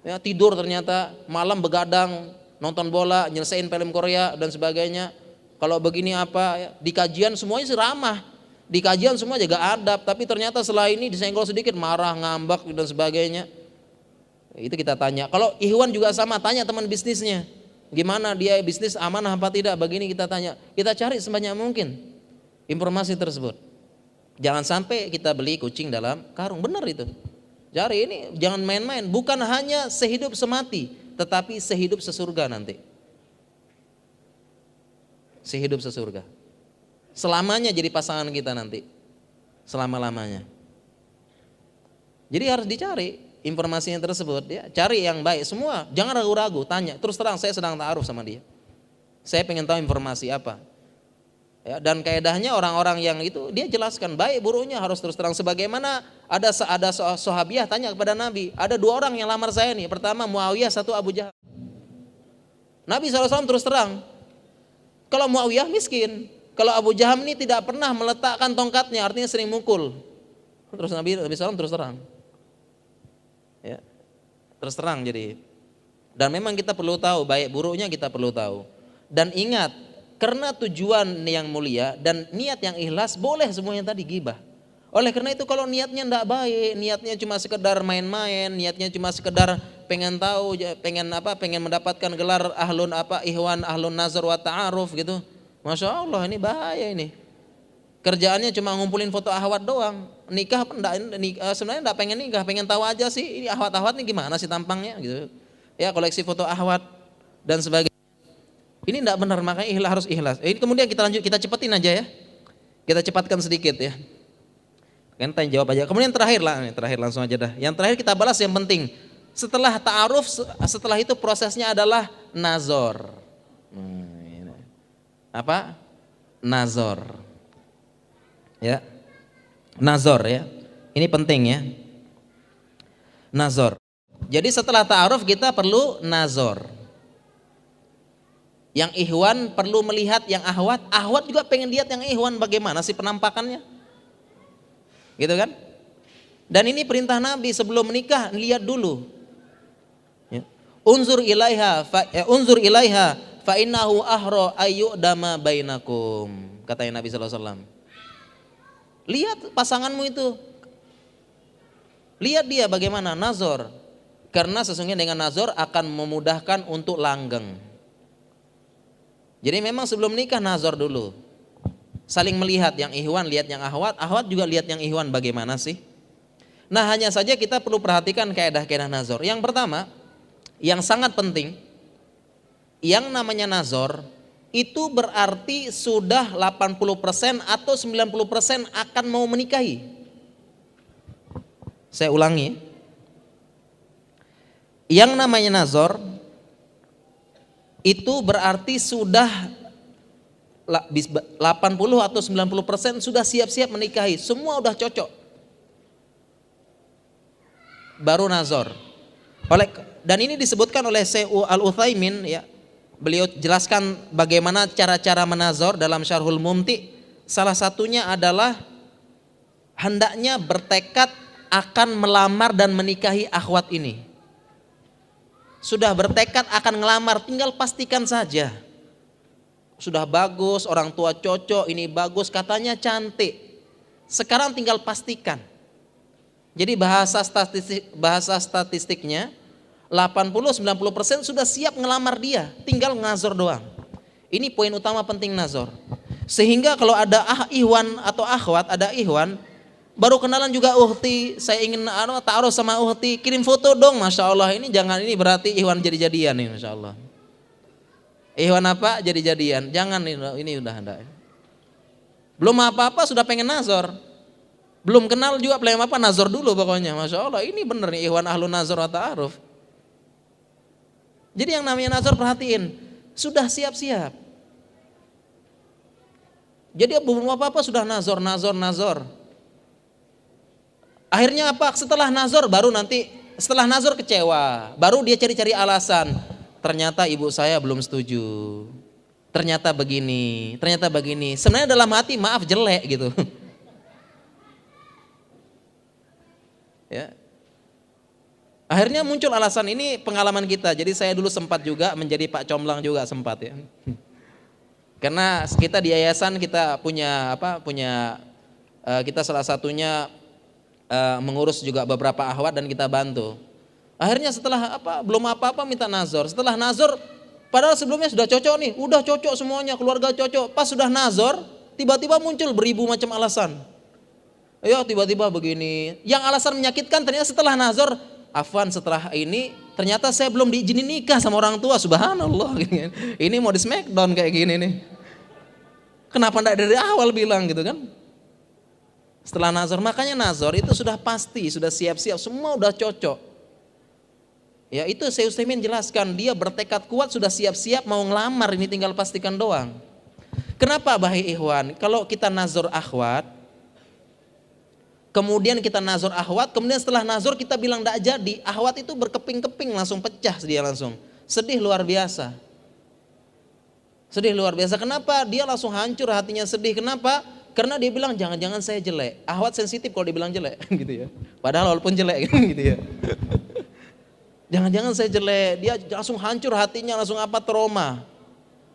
Ya, tidur ternyata, malam begadang, nonton bola, nyelesain film Korea dan sebagainya. Kalau begini apa, ya, di kajian semuanya ramah, Di kajian semua jaga adab, tapi ternyata setelah ini disenggol sedikit, marah, ngambak dan sebagainya. Itu kita tanya. Kalau Ikhwan juga sama, tanya teman bisnisnya Gimana dia bisnis amanah apa tidak? Begini kita tanya. Kita cari sebanyak mungkin informasi tersebut. Jangan sampai kita beli kucing dalam karung. Benar itu. Cari ini jangan main-main. Bukan hanya sehidup semati, tetapi sehidup sesurga nanti. Sehidup sesurga. Selamanya jadi pasangan kita nanti. Selama-lamanya. Jadi harus dicari informasinya tersebut ya cari yang baik semua jangan ragu-ragu tanya terus terang saya sedang taruh sama dia saya pengen tahu informasi apa ya, dan kaidahnya orang-orang yang itu dia jelaskan baik buruknya harus terus terang sebagaimana ada ada sahabiah tanya kepada Nabi ada dua orang yang lamar saya nih pertama Muawiyah satu Abu Jahal Nabi SAW terus terang kalau Muawiyah miskin kalau Abu Jaham ini tidak pernah meletakkan tongkatnya artinya sering mukul terus Nabi, Nabi SAW terus terang Terus terang jadi. Dan memang kita perlu tahu baik buruknya kita perlu tahu. Dan ingat karena tujuan yang mulia dan niat yang ikhlas boleh semuanya tadi gibah. Oleh karena itu kalau niatnya tidak baik, niatnya cuma sekedar main-main, niatnya cuma sekedar pengen tahu, pengen apa, pengen mendapatkan gelar ahlun apa, ihwan, ahlun nazar wa ta'aruf gitu. Masya Allah ini bahaya ini. Kerjaannya cuma ngumpulin foto ahwat doang nikah enggak, nikah, eh, sebenarnya enggak pengen nikah, pengen tahu aja sih ini ahwat-ahwat nih gimana sih tampangnya gitu. Ya koleksi foto ahwat dan sebagainya. Ini enggak benar makanya ikhlas harus ikhlas. ini kemudian kita lanjut kita cepetin aja ya. Kita cepatkan sedikit ya. Kan tanya jawab aja. Kemudian terakhir lah, terakhir langsung aja dah. Yang terakhir kita balas yang penting. Setelah ta'aruf, setelah itu prosesnya adalah nazar hmm, apa? nazar Ya. Nazor ya. Ini penting ya. Nazor. Jadi setelah ta'aruf kita perlu nazor. Yang ihwan perlu melihat yang ahwat. Ahwat juga pengen lihat yang ihwan bagaimana sih penampakannya. Gitu kan? Dan ini perintah Nabi sebelum menikah lihat dulu. Ya. Unzur ilaiha fa, eh, unzur ilaiha fa innahu ahra ayu dama bainakum. Katanya Nabi sallallahu alaihi Lihat pasanganmu itu. Lihat dia bagaimana nazor. Karena sesungguhnya dengan nazor akan memudahkan untuk langgeng. Jadi memang sebelum nikah nazor dulu. Saling melihat yang ihwan, lihat yang ahwat, ahwat juga lihat yang ihwan bagaimana sih? Nah hanya saja kita perlu perhatikan kaedah-kaedah nazor. Yang pertama, yang sangat penting, yang namanya nazor itu berarti sudah 80% atau 90% akan mau menikahi. Saya ulangi. Yang namanya nazar itu berarti sudah 80 atau 90% sudah siap-siap menikahi, semua sudah cocok. Baru nazar. Oleh dan ini disebutkan oleh Syekh Al Utsaimin ya, beliau jelaskan bagaimana cara-cara menazor dalam Syarhul Mumti. Salah satunya adalah hendaknya bertekad akan melamar dan menikahi akhwat ini. Sudah bertekad akan ngelamar, tinggal pastikan saja. Sudah bagus, orang tua cocok, ini bagus, katanya cantik. Sekarang tinggal pastikan. Jadi bahasa statistik bahasa statistiknya 80-90% sudah siap ngelamar dia, tinggal ngazor doang. Ini poin utama penting nazor. Sehingga kalau ada ah ihwan atau akhwat, ada ihwan, baru kenalan juga uhti, saya ingin anu, taruh sama uhti, kirim foto dong, Masya Allah. Ini jangan ini berarti ihwan jadi-jadian nih, Masya Allah. Ihwan apa? Jadi-jadian. Jangan ini udah ada. Belum apa-apa sudah pengen nazor. Belum kenal juga pelayan apa nazor dulu pokoknya. Masya Allah ini bener nih ihwan ahlu nazor atau aruf. Jadi yang namanya Nazor perhatiin, sudah siap-siap. Jadi belum apa-apa sudah nazor, nazor, nazor. Akhirnya apa? Setelah nazor baru nanti setelah nazor kecewa, baru dia cari-cari alasan. Ternyata ibu saya belum setuju. Ternyata begini, ternyata begini. Sebenarnya dalam hati maaf jelek gitu. ya, Akhirnya muncul alasan ini pengalaman kita. Jadi saya dulu sempat juga menjadi Pak Comlang juga sempat ya. Karena kita di yayasan kita punya apa? Punya eh, kita salah satunya eh, mengurus juga beberapa ahwat dan kita bantu. Akhirnya setelah apa? Belum apa-apa minta nazar. Setelah nazar padahal sebelumnya sudah cocok nih, udah cocok semuanya, keluarga cocok. Pas sudah nazar, tiba-tiba muncul beribu macam alasan. Ya tiba-tiba begini. Yang alasan menyakitkan ternyata setelah nazar Afwan setelah ini ternyata saya belum diizinin nikah sama orang tua subhanallah gitu kan. ini mau di smackdown kayak gini nih kenapa tidak dari awal bilang gitu kan setelah nazar makanya nazar itu sudah pasti sudah siap-siap semua udah cocok ya itu saya Utsaimin jelaskan dia bertekad kuat sudah siap-siap mau ngelamar ini tinggal pastikan doang kenapa bahi ikhwan kalau kita nazar akhwat kemudian kita nazar ahwat, kemudian setelah nazar kita bilang tidak jadi, ahwat itu berkeping-keping langsung pecah dia langsung. Sedih luar biasa. Sedih luar biasa. Kenapa? Dia langsung hancur hatinya sedih. Kenapa? Karena dia bilang jangan-jangan saya jelek. Ahwat sensitif kalau dibilang jelek gitu ya. Padahal walaupun jelek kan, gitu ya. Jangan-jangan saya jelek. Dia langsung hancur hatinya, langsung apa trauma.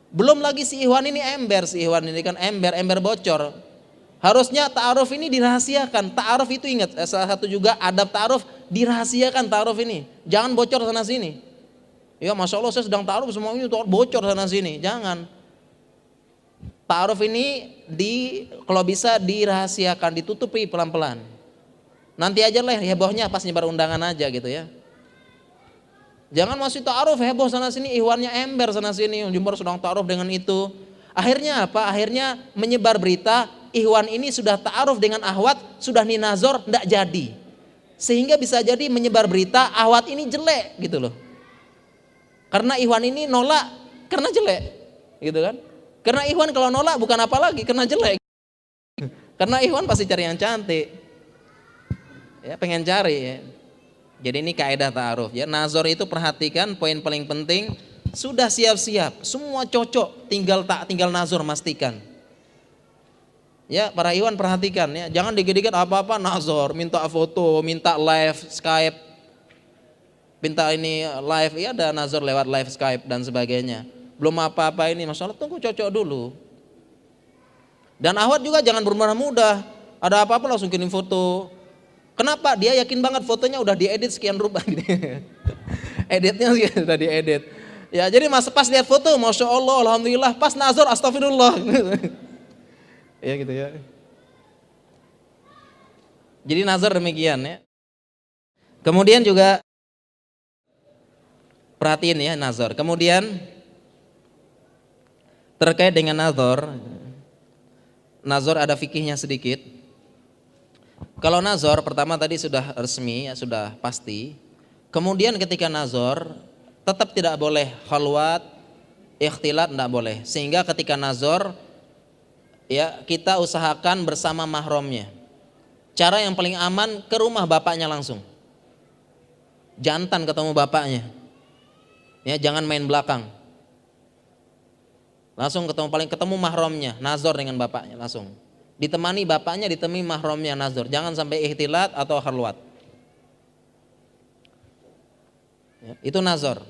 Belum lagi si Iwan ini ember, si Iwan ini kan ember, ember bocor Harusnya ta'aruf ini dirahasiakan. Ta'aruf itu ingat, eh, salah satu juga adab ta'aruf dirahasiakan ta'aruf ini. Jangan bocor sana sini. Ya Masya Allah saya sedang ta'aruf semua ini bocor sana sini. Jangan. Ta'aruf ini di kalau bisa dirahasiakan, ditutupi pelan-pelan. Nanti aja lah hebohnya pas nyebar undangan aja gitu ya. Jangan masih ta'aruf heboh sana sini, ihwannya ember sana sini, Jumur sedang ta'aruf dengan itu. Akhirnya apa? Akhirnya menyebar berita Ikhwan ini sudah ta'aruf dengan ahwat, sudah ninazor, tidak jadi. Sehingga bisa jadi menyebar berita ahwat ini jelek gitu loh. Karena Ikhwan ini nolak karena jelek gitu kan. Karena Ikhwan kalau nolak bukan apa lagi, karena jelek. Karena Ikhwan pasti cari yang cantik. Ya, pengen cari ya. Jadi ini kaidah ta'aruf ya. Nazor itu perhatikan poin paling penting sudah siap-siap, semua cocok, tinggal tak tinggal nazor mastikan. Ya, para iwan perhatikan ya, jangan dikit-dikit apa-apa nazar, minta foto, minta live Skype. Minta ini eh, live, ya ada nazar lewat live Skype dan sebagainya. Belum apa-apa ini, masalah tunggu cocok dulu. Dan ahwat juga jangan bermurah mudah Ada apa-apa langsung kirim foto. Kenapa? Dia yakin banget fotonya udah diedit sekian rupa. Gitu. Editnya sudah diedit. Ya jadi mas pas lihat foto, masya Allah, alhamdulillah, pas nazar, astagfirullah. Iya gitu ya. Jadi nazar demikian ya. Kemudian juga perhatiin ya nazar. Kemudian terkait dengan nazar, nazar ada fikihnya sedikit. Kalau nazar pertama tadi sudah resmi, ya sudah pasti. Kemudian ketika nazar tetap tidak boleh khalwat, ikhtilat tidak boleh. Sehingga ketika nazar ya kita usahakan bersama mahramnya. Cara yang paling aman ke rumah bapaknya langsung. Jantan ketemu bapaknya. Ya, jangan main belakang. Langsung ketemu paling ketemu mahramnya, nazar dengan bapaknya langsung. Ditemani bapaknya, ditemani mahramnya nazar. Jangan sampai ikhtilat atau harluat. Ya, itu nazar.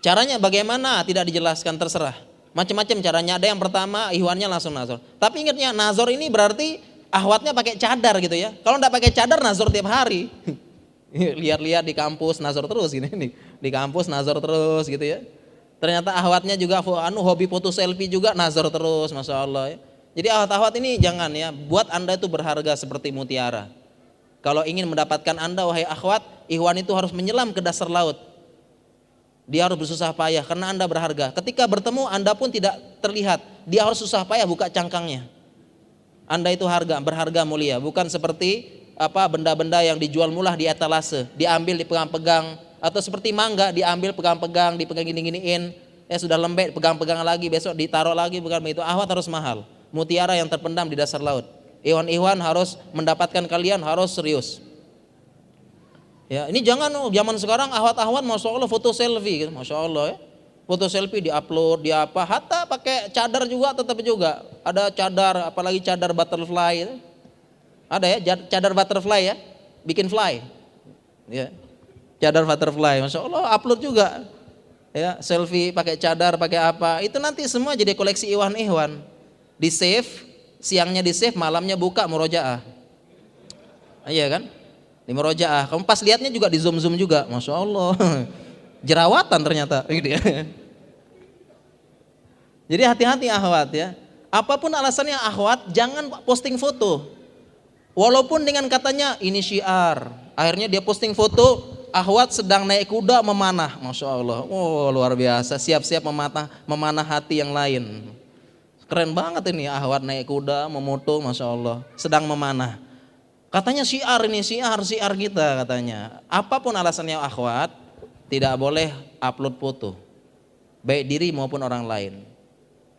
Caranya bagaimana? Tidak dijelaskan, terserah. Macam-macam caranya. Ada yang pertama ihwannya langsung nazor. Tapi ingatnya nazor ini berarti ahwatnya pakai cadar gitu ya. Kalau tidak pakai cadar nazor tiap hari. Lihat-lihat di kampus nazor terus gini gitu nih. Di kampus nazor terus gitu ya. Ternyata ahwatnya juga anu hobi foto selfie juga nazor terus, masya Allah. Ya. Jadi ahwat-ahwat ini jangan ya, buat anda itu berharga seperti mutiara. Kalau ingin mendapatkan anda wahai akhwat, ihwan itu harus menyelam ke dasar laut dia harus bersusah payah karena Anda berharga. Ketika bertemu Anda pun tidak terlihat. Dia harus susah payah buka cangkangnya. Anda itu harga, berharga mulia, bukan seperti apa benda-benda yang dijual mulah di etalase, diambil dipegang-pegang atau seperti mangga diambil pegang-pegang, dipegang gini-giniin, ya sudah lembek pegang-pegang lagi, besok ditaruh lagi bukan begitu. Ahwat harus mahal. Mutiara yang terpendam di dasar laut. Iwan-iwan harus mendapatkan kalian harus serius. Ya, ini jangan oh, zaman sekarang ahwat-ahwat masya Allah foto selfie gitu, masya Allah ya. Foto selfie di upload di apa, hatta pakai cadar juga tetap juga. Ada cadar, apalagi cadar butterfly. Gitu. Ada ya, cadar butterfly ya, bikin fly. Ya. Cadar butterfly, masya Allah upload juga. Ya, selfie pakai cadar, pakai apa? Itu nanti semua jadi koleksi iwan-iwan. Di save, siangnya di save, malamnya buka murojaah. Iya kan? di rojaah, Kamu pas lihatnya juga di zoom zoom juga, masya Allah, jerawatan ternyata. Gitu ya. Jadi hati-hati ahwat ya. Apapun alasannya ahwat, jangan posting foto. Walaupun dengan katanya ini syiar, akhirnya dia posting foto ahwat sedang naik kuda memanah, masya Allah, oh luar biasa, siap-siap mematah, memanah hati yang lain. Keren banget ini ahwat naik kuda memotong, masya Allah, sedang memanah. Katanya siar ini, siar, siar kita katanya. Apapun alasannya ya akhwat, tidak boleh upload foto. Baik diri maupun orang lain.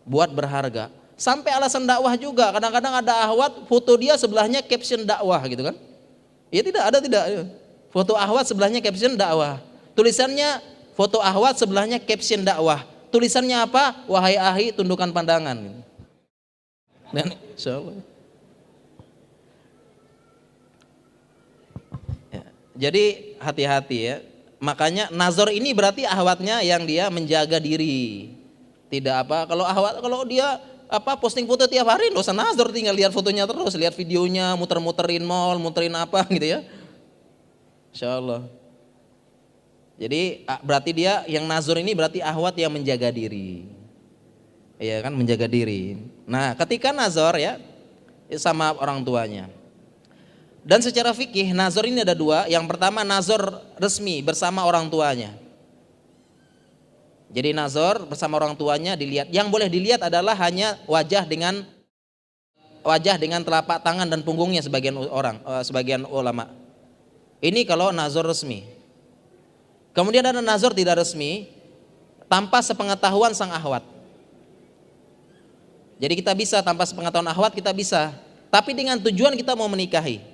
Buat berharga. Sampai alasan dakwah juga. Kadang-kadang ada akhwat, foto dia sebelahnya caption dakwah gitu kan. Ya tidak, ada tidak. Foto akhwat sebelahnya caption dakwah. Tulisannya foto akhwat sebelahnya caption dakwah. Tulisannya apa? Wahai ahi tundukan pandangan. Dan insya Jadi hati-hati ya. Makanya nazar ini berarti ahwatnya yang dia menjaga diri. Tidak apa kalau ahwat kalau dia apa posting foto tiap hari enggak usah nazar tinggal lihat fotonya terus, lihat videonya, muter-muterin mall, muterin apa gitu ya. Insya Allah. Jadi berarti dia yang nazar ini berarti ahwat yang menjaga diri. Iya kan menjaga diri. Nah, ketika nazar ya sama orang tuanya. Dan secara fikih nazar ini ada dua. Yang pertama nazar resmi bersama orang tuanya. Jadi nazar bersama orang tuanya dilihat. Yang boleh dilihat adalah hanya wajah dengan wajah dengan telapak tangan dan punggungnya sebagian orang, eh, sebagian ulama. Ini kalau nazar resmi. Kemudian ada nazar tidak resmi tanpa sepengetahuan sang ahwat. Jadi kita bisa tanpa sepengetahuan ahwat kita bisa, tapi dengan tujuan kita mau menikahi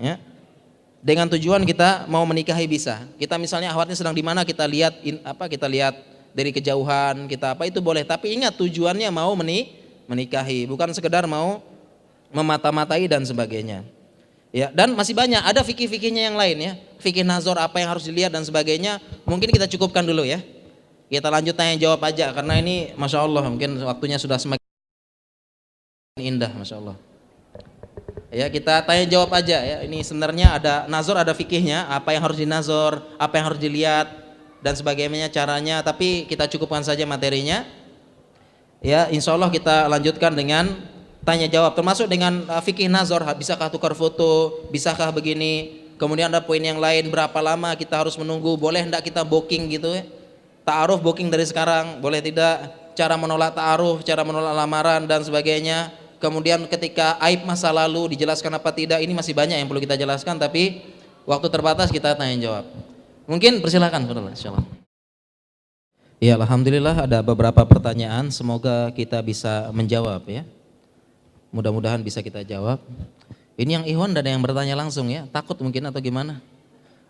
ya. Dengan tujuan kita mau menikahi bisa. Kita misalnya akhwatnya sedang di mana kita lihat in, apa kita lihat dari kejauhan, kita apa itu boleh, tapi ingat tujuannya mau meni, menikahi, bukan sekedar mau memata-matai dan sebagainya. Ya, dan masih banyak ada fikih-fikihnya yang lain ya. Fikih nazar apa yang harus dilihat dan sebagainya. Mungkin kita cukupkan dulu ya. Kita lanjut tanya jawab aja karena ini masya Allah mungkin waktunya sudah semakin indah masya Allah ya kita tanya jawab aja ya ini sebenarnya ada nazar ada fikihnya apa yang harus dinazar apa yang harus dilihat dan sebagainya caranya tapi kita cukupkan saja materinya ya insya Allah kita lanjutkan dengan tanya jawab termasuk dengan uh, fikih nazar bisakah tukar foto bisakah begini kemudian ada poin yang lain berapa lama kita harus menunggu boleh enggak kita booking gitu ya ta'aruf booking dari sekarang boleh tidak cara menolak ta'aruf cara menolak lamaran dan sebagainya kemudian ketika aib masa lalu dijelaskan apa tidak ini masih banyak yang perlu kita jelaskan tapi waktu terbatas kita tanya jawab mungkin persilahkan insyaallah ya alhamdulillah ada beberapa pertanyaan semoga kita bisa menjawab ya mudah-mudahan bisa kita jawab ini yang Ikhwan dan yang bertanya langsung ya takut mungkin atau gimana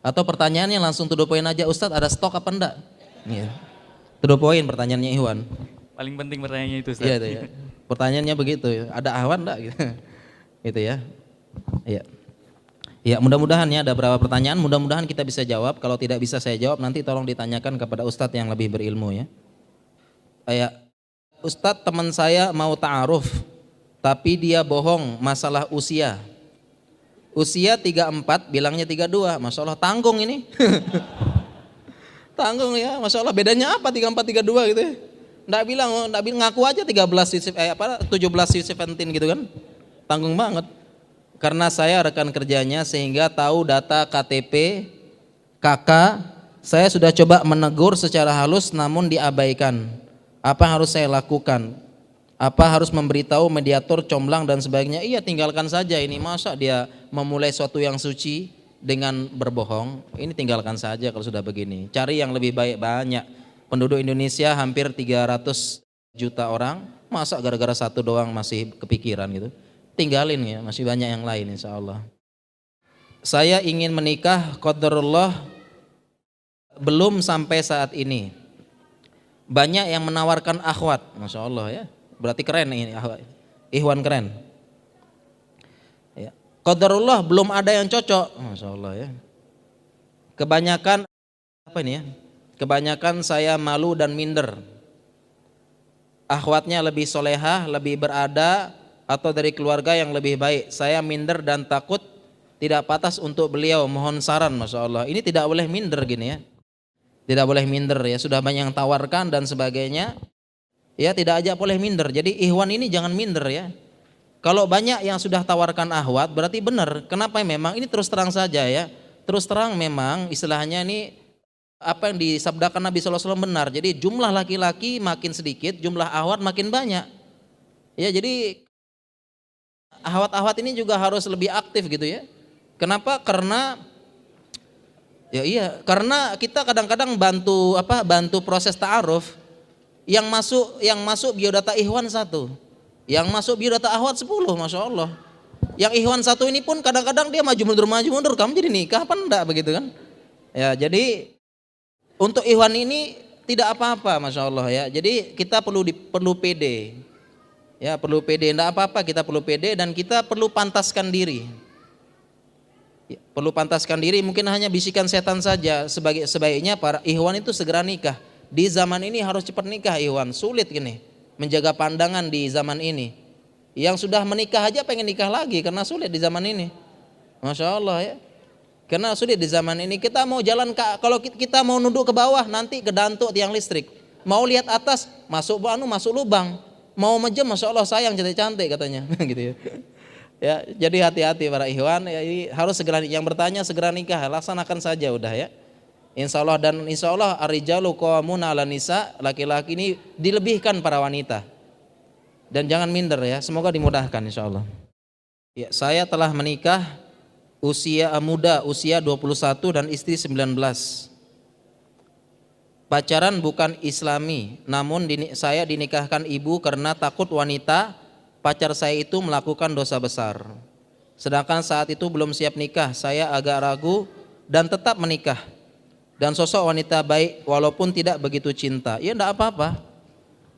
atau pertanyaannya langsung tuduh poin aja Ustadz ada stok apa enggak ya. tuduh poin pertanyaannya Ikhwan paling penting pertanyaannya itu Ustadz ya, itu ya. Pertanyaannya begitu, ada ahwan enggak gitu. gitu ya. Iya. Ya, mudah-mudahan ya ada beberapa pertanyaan, mudah-mudahan kita bisa jawab. Kalau tidak bisa saya jawab, nanti tolong ditanyakan kepada ustadz yang lebih berilmu ya. Kayak ustadz teman saya mau ta'aruf, tapi dia bohong masalah usia. Usia 34, bilangnya 32. Masya Allah tanggung ini. tanggung ya, Masya Allah bedanya apa 34, 32 gitu ya. Enggak bilang, enggak oh, bilang ngaku aja 13 sisi eh, apa 17 sisi pentin gitu kan. Tanggung banget. Karena saya rekan kerjanya sehingga tahu data KTP kakak saya sudah coba menegur secara halus namun diabaikan. Apa harus saya lakukan? Apa harus memberitahu mediator comblang dan sebagainya? Iya tinggalkan saja ini masa dia memulai suatu yang suci dengan berbohong. Ini tinggalkan saja kalau sudah begini. Cari yang lebih baik banyak penduduk Indonesia hampir 300 juta orang, masa gara-gara satu doang masih kepikiran gitu. Tinggalin ya, masih banyak yang lain insya Allah. Saya ingin menikah, Qadarullah belum sampai saat ini. Banyak yang menawarkan akhwat, Masya Allah ya. Berarti keren ini akhwat. Ikhwan keren. Ya. Qadarullah belum ada yang cocok, Masya Allah ya. Kebanyakan apa ini ya? Kebanyakan saya malu dan minder. Akhwatnya lebih solehah, lebih berada, atau dari keluarga yang lebih baik. Saya minder dan takut tidak patas untuk beliau. Mohon saran, masya Allah. Ini tidak boleh minder gini ya. Tidak boleh minder ya. Sudah banyak yang tawarkan dan sebagainya. Ya tidak aja boleh minder. Jadi Ikhwan ini jangan minder ya. Kalau banyak yang sudah tawarkan ahwat berarti benar. Kenapa memang ini terus terang saja ya. Terus terang memang istilahnya ini apa yang disabdakan Nabi SAW benar. Jadi jumlah laki-laki makin sedikit, jumlah ahwat makin banyak. Ya jadi ahwat-ahwat ini juga harus lebih aktif gitu ya. Kenapa? Karena ya iya, karena kita kadang-kadang bantu apa bantu proses ta'aruf yang masuk yang masuk biodata ihwan satu, yang masuk biodata ahwat sepuluh masya Allah. Yang ihwan satu ini pun kadang-kadang dia maju mundur maju mundur, kamu jadi nikah apa enggak begitu kan? Ya jadi untuk Ikhwan ini tidak apa-apa, masya Allah ya. Jadi kita perlu di, perlu PD, ya perlu PD. tidak apa-apa kita perlu PD dan kita perlu pantaskan diri. Ya, perlu pantaskan diri mungkin hanya bisikan setan saja sebagai sebaiknya para ikhwan itu segera nikah di zaman ini harus cepat nikah ikhwan sulit gini menjaga pandangan di zaman ini yang sudah menikah aja pengen nikah lagi karena sulit di zaman ini masya Allah ya karena sulit di zaman ini kita mau jalan ke, kalau kita mau nunduk ke bawah nanti kedantuk tiang listrik. Mau lihat atas masuk anu masuk lubang. Mau mejem masya Allah sayang cantik cantik katanya gitu ya. ya jadi hati-hati para ikhwan ya, harus segera yang bertanya segera nikah laksanakan saja udah ya. Insya Allah dan insya Allah arijalu qawamuna ala nisa laki-laki ini dilebihkan para wanita. Dan jangan minder ya, semoga dimudahkan insya Allah. Ya, saya telah menikah usia muda usia 21 dan istri 19. Pacaran bukan islami, namun saya dinikahkan ibu karena takut wanita pacar saya itu melakukan dosa besar. Sedangkan saat itu belum siap nikah, saya agak ragu dan tetap menikah. Dan sosok wanita baik walaupun tidak begitu cinta. Ya enggak apa-apa.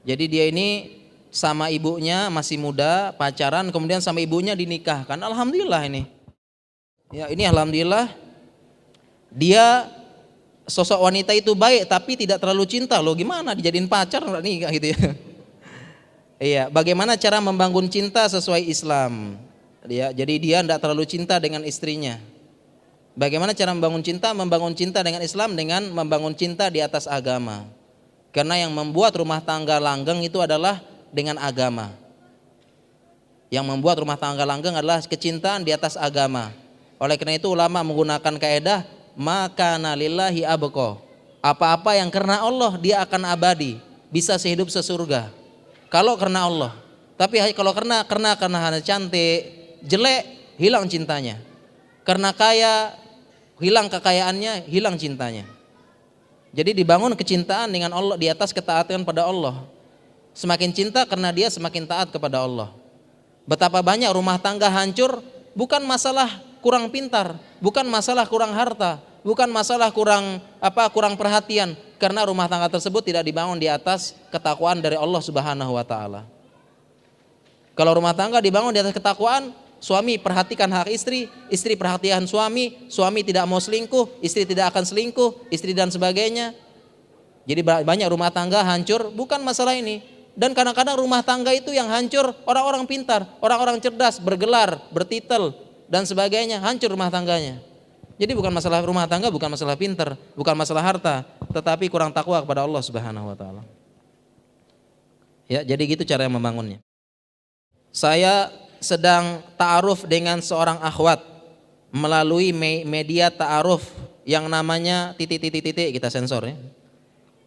Jadi dia ini sama ibunya masih muda, pacaran, kemudian sama ibunya dinikahkan. Alhamdulillah ini. Ya, ini alhamdulillah dia sosok wanita itu baik tapi tidak terlalu cinta loh. Gimana dijadiin pacar nih gitu ya. Iya, bagaimana cara membangun cinta sesuai Islam? Ya, jadi dia tidak terlalu cinta dengan istrinya. Bagaimana cara membangun cinta? Membangun cinta dengan Islam dengan membangun cinta di atas agama. Karena yang membuat rumah tangga langgeng itu adalah dengan agama. Yang membuat rumah tangga langgeng adalah kecintaan di atas agama. Oleh karena itu ulama menggunakan kaidah maka nalillahi abeko. Apa-apa yang karena Allah dia akan abadi, bisa sehidup sesurga. Kalau karena Allah. Tapi kalau karena karena karena hanya cantik, jelek, hilang cintanya. Karena kaya, hilang kekayaannya, hilang cintanya. Jadi dibangun kecintaan dengan Allah di atas ketaatan pada Allah. Semakin cinta karena dia semakin taat kepada Allah. Betapa banyak rumah tangga hancur bukan masalah kurang pintar, bukan masalah kurang harta, bukan masalah kurang apa kurang perhatian karena rumah tangga tersebut tidak dibangun di atas ketakwaan dari Allah Subhanahu wa taala. Kalau rumah tangga dibangun di atas ketakwaan, suami perhatikan hak istri, istri perhatian suami, suami tidak mau selingkuh, istri tidak akan selingkuh, istri dan sebagainya. Jadi banyak rumah tangga hancur bukan masalah ini. Dan kadang-kadang rumah tangga itu yang hancur orang-orang pintar, orang-orang cerdas, bergelar, bertitel, dan sebagainya, hancur rumah tangganya. Jadi bukan masalah rumah tangga, bukan masalah pinter, bukan masalah harta, tetapi kurang takwa kepada Allah Subhanahu wa taala. Ya, jadi gitu cara yang membangunnya. Saya sedang ta'aruf dengan seorang akhwat melalui media ta'aruf yang namanya titik-titik-titik kita sensor ya.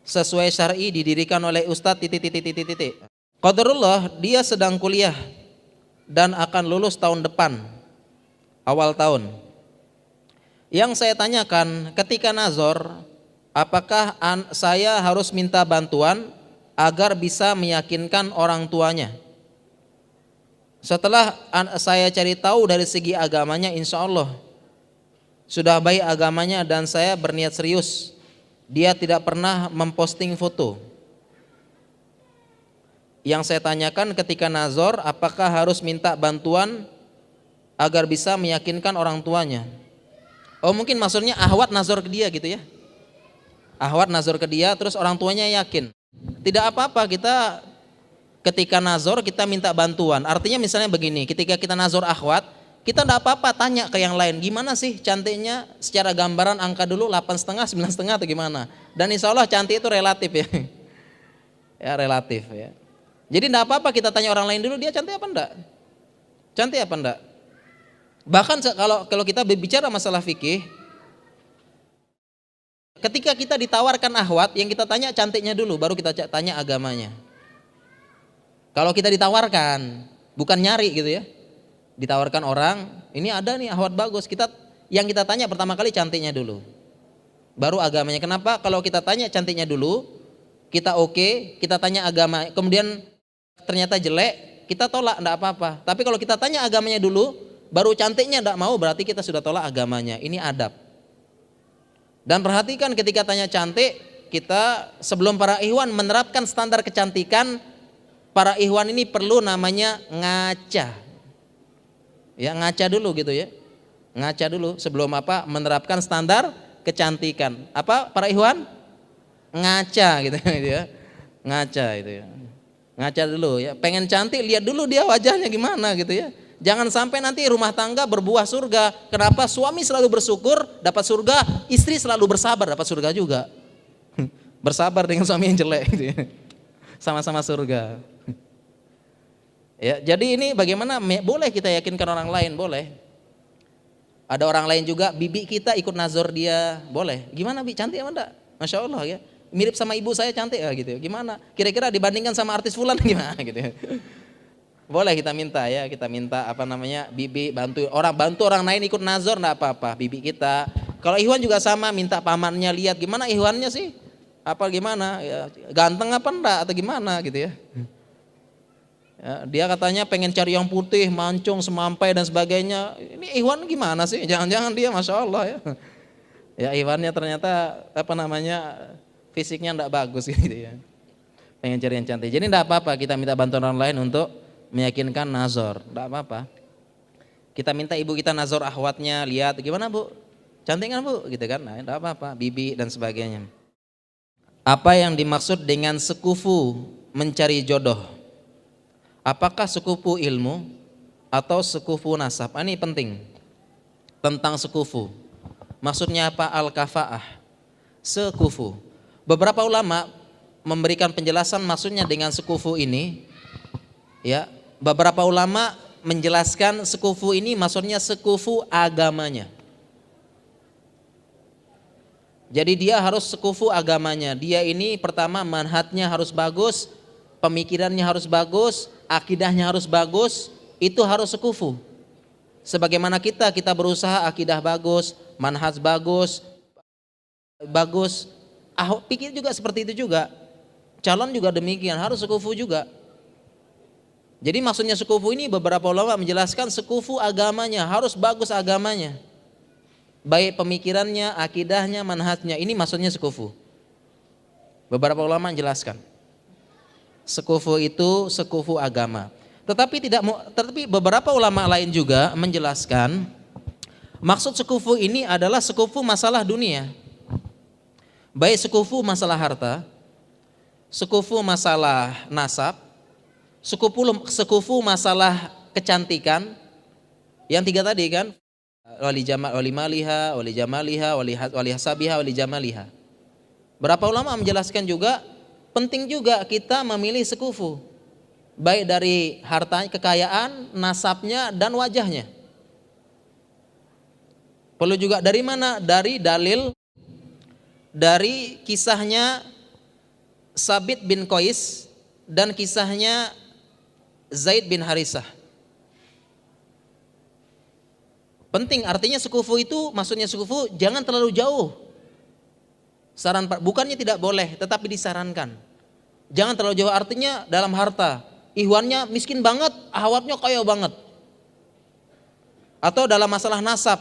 Sesuai syar'i didirikan oleh ustadz titik-titik-titik-titik. Qadarullah dia sedang kuliah dan akan lulus tahun depan awal tahun. Yang saya tanyakan ketika nazar, apakah saya harus minta bantuan agar bisa meyakinkan orang tuanya? Setelah saya cari tahu dari segi agamanya, insya Allah sudah baik agamanya dan saya berniat serius. Dia tidak pernah memposting foto. Yang saya tanyakan ketika nazar, apakah harus minta bantuan agar bisa meyakinkan orang tuanya. Oh mungkin maksudnya ahwat nazar ke dia gitu ya. Ahwat nazar ke dia terus orang tuanya yakin. Tidak apa-apa kita ketika nazar kita minta bantuan. Artinya misalnya begini, ketika kita nazar ahwat, kita tidak apa-apa tanya ke yang lain, gimana sih cantiknya secara gambaran angka dulu 8 setengah, atau gimana. Dan insya Allah cantik itu relatif ya. ya relatif ya. Jadi tidak apa-apa kita tanya orang lain dulu, dia cantik apa enggak? Cantik apa enggak? Bahkan kalau kalau kita berbicara masalah fikih, ketika kita ditawarkan ahwat, yang kita tanya cantiknya dulu, baru kita tanya agamanya. Kalau kita ditawarkan, bukan nyari gitu ya. Ditawarkan orang, ini ada nih ahwat bagus. Kita yang kita tanya pertama kali cantiknya dulu. Baru agamanya. Kenapa? Kalau kita tanya cantiknya dulu, kita oke, okay, kita tanya agama, kemudian ternyata jelek, kita tolak, enggak apa-apa. Tapi kalau kita tanya agamanya dulu, Baru cantiknya tidak mau berarti kita sudah tolak agamanya. Ini adab. Dan perhatikan ketika tanya cantik, kita sebelum para ikhwan menerapkan standar kecantikan, para ikhwan ini perlu namanya ngaca. Ya ngaca dulu gitu ya. Ngaca dulu sebelum apa menerapkan standar kecantikan. Apa para ikhwan? Ngaca gitu, gitu ya. Ngaca itu ya. Ngaca dulu ya. Pengen cantik lihat dulu dia wajahnya gimana gitu ya Jangan sampai nanti rumah tangga berbuah surga. Kenapa suami selalu bersyukur dapat surga, istri selalu bersabar dapat surga juga. Bersabar dengan suami yang jelek gitu ya. Sama-sama surga. Ya, jadi ini bagaimana boleh kita yakinkan orang lain, boleh. Ada orang lain juga bibi kita ikut nazar dia, boleh. Gimana bi cantik apa enggak? Masya Allah ya. Mirip sama ibu saya cantik ah, gitu ya gitu. Gimana? Kira-kira dibandingkan sama artis fulan gimana gitu ya. Boleh kita minta ya, kita minta apa namanya bibi bantu orang bantu orang lain ikut nazar enggak apa-apa bibi kita. Kalau Ikhwan juga sama minta pamannya lihat gimana Ikhwannya sih? Apa gimana? Ya, ganteng apa enggak atau gimana gitu ya. ya. Dia katanya pengen cari yang putih, mancung, semampai dan sebagainya. Ini Ikhwan gimana sih? Jangan-jangan dia Masya Allah ya. Ya Ikhwannya ternyata apa namanya fisiknya enggak bagus gitu ya. Pengen cari yang cantik. Jadi enggak apa-apa kita minta bantuan orang lain untuk meyakinkan nazar, tidak apa-apa. Kita minta ibu kita nazar ahwatnya, lihat gimana Bu? Cantik kan Bu? Gitu kan? Nah, enggak apa-apa, bibi dan sebagainya. Apa yang dimaksud dengan sekufu mencari jodoh? Apakah sekufu ilmu atau sekufu nasab? Ah, ini penting. Tentang sekufu. Maksudnya apa? Al-kafaah. Sekufu. Beberapa ulama memberikan penjelasan maksudnya dengan sekufu ini Ya, beberapa ulama menjelaskan sekufu ini maksudnya sekufu agamanya. Jadi dia harus sekufu agamanya. Dia ini pertama manhatnya harus bagus, pemikirannya harus bagus, akidahnya harus bagus, itu harus sekufu. Sebagaimana kita, kita berusaha akidah bagus, manhaj bagus, bagus. Ahok pikir juga seperti itu juga. Calon juga demikian, harus sekufu juga. Jadi maksudnya sekufu ini beberapa ulama menjelaskan sekufu agamanya, harus bagus agamanya. Baik pemikirannya, akidahnya, manhajnya, ini maksudnya sekufu. Beberapa ulama menjelaskan. Sekufu itu sekufu agama. Tetapi tidak tetapi beberapa ulama lain juga menjelaskan maksud sekufu ini adalah sekufu masalah dunia. Baik sekufu masalah harta, sekufu masalah nasab, sekufu, sekufu masalah kecantikan yang tiga tadi kan wali jama wali maliha wali jamaliha wali wali hasabiha wali jamaliha berapa ulama menjelaskan juga penting juga kita memilih sekufu baik dari harta kekayaan nasabnya dan wajahnya perlu juga dari mana dari dalil dari kisahnya Sabit bin Qais dan kisahnya Zaid bin Harisah. Penting artinya sekufu itu maksudnya sekufu jangan terlalu jauh. Saran bukannya tidak boleh tetapi disarankan. Jangan terlalu jauh artinya dalam harta. Ihwannya miskin banget, ahwatnya kaya banget. Atau dalam masalah nasab.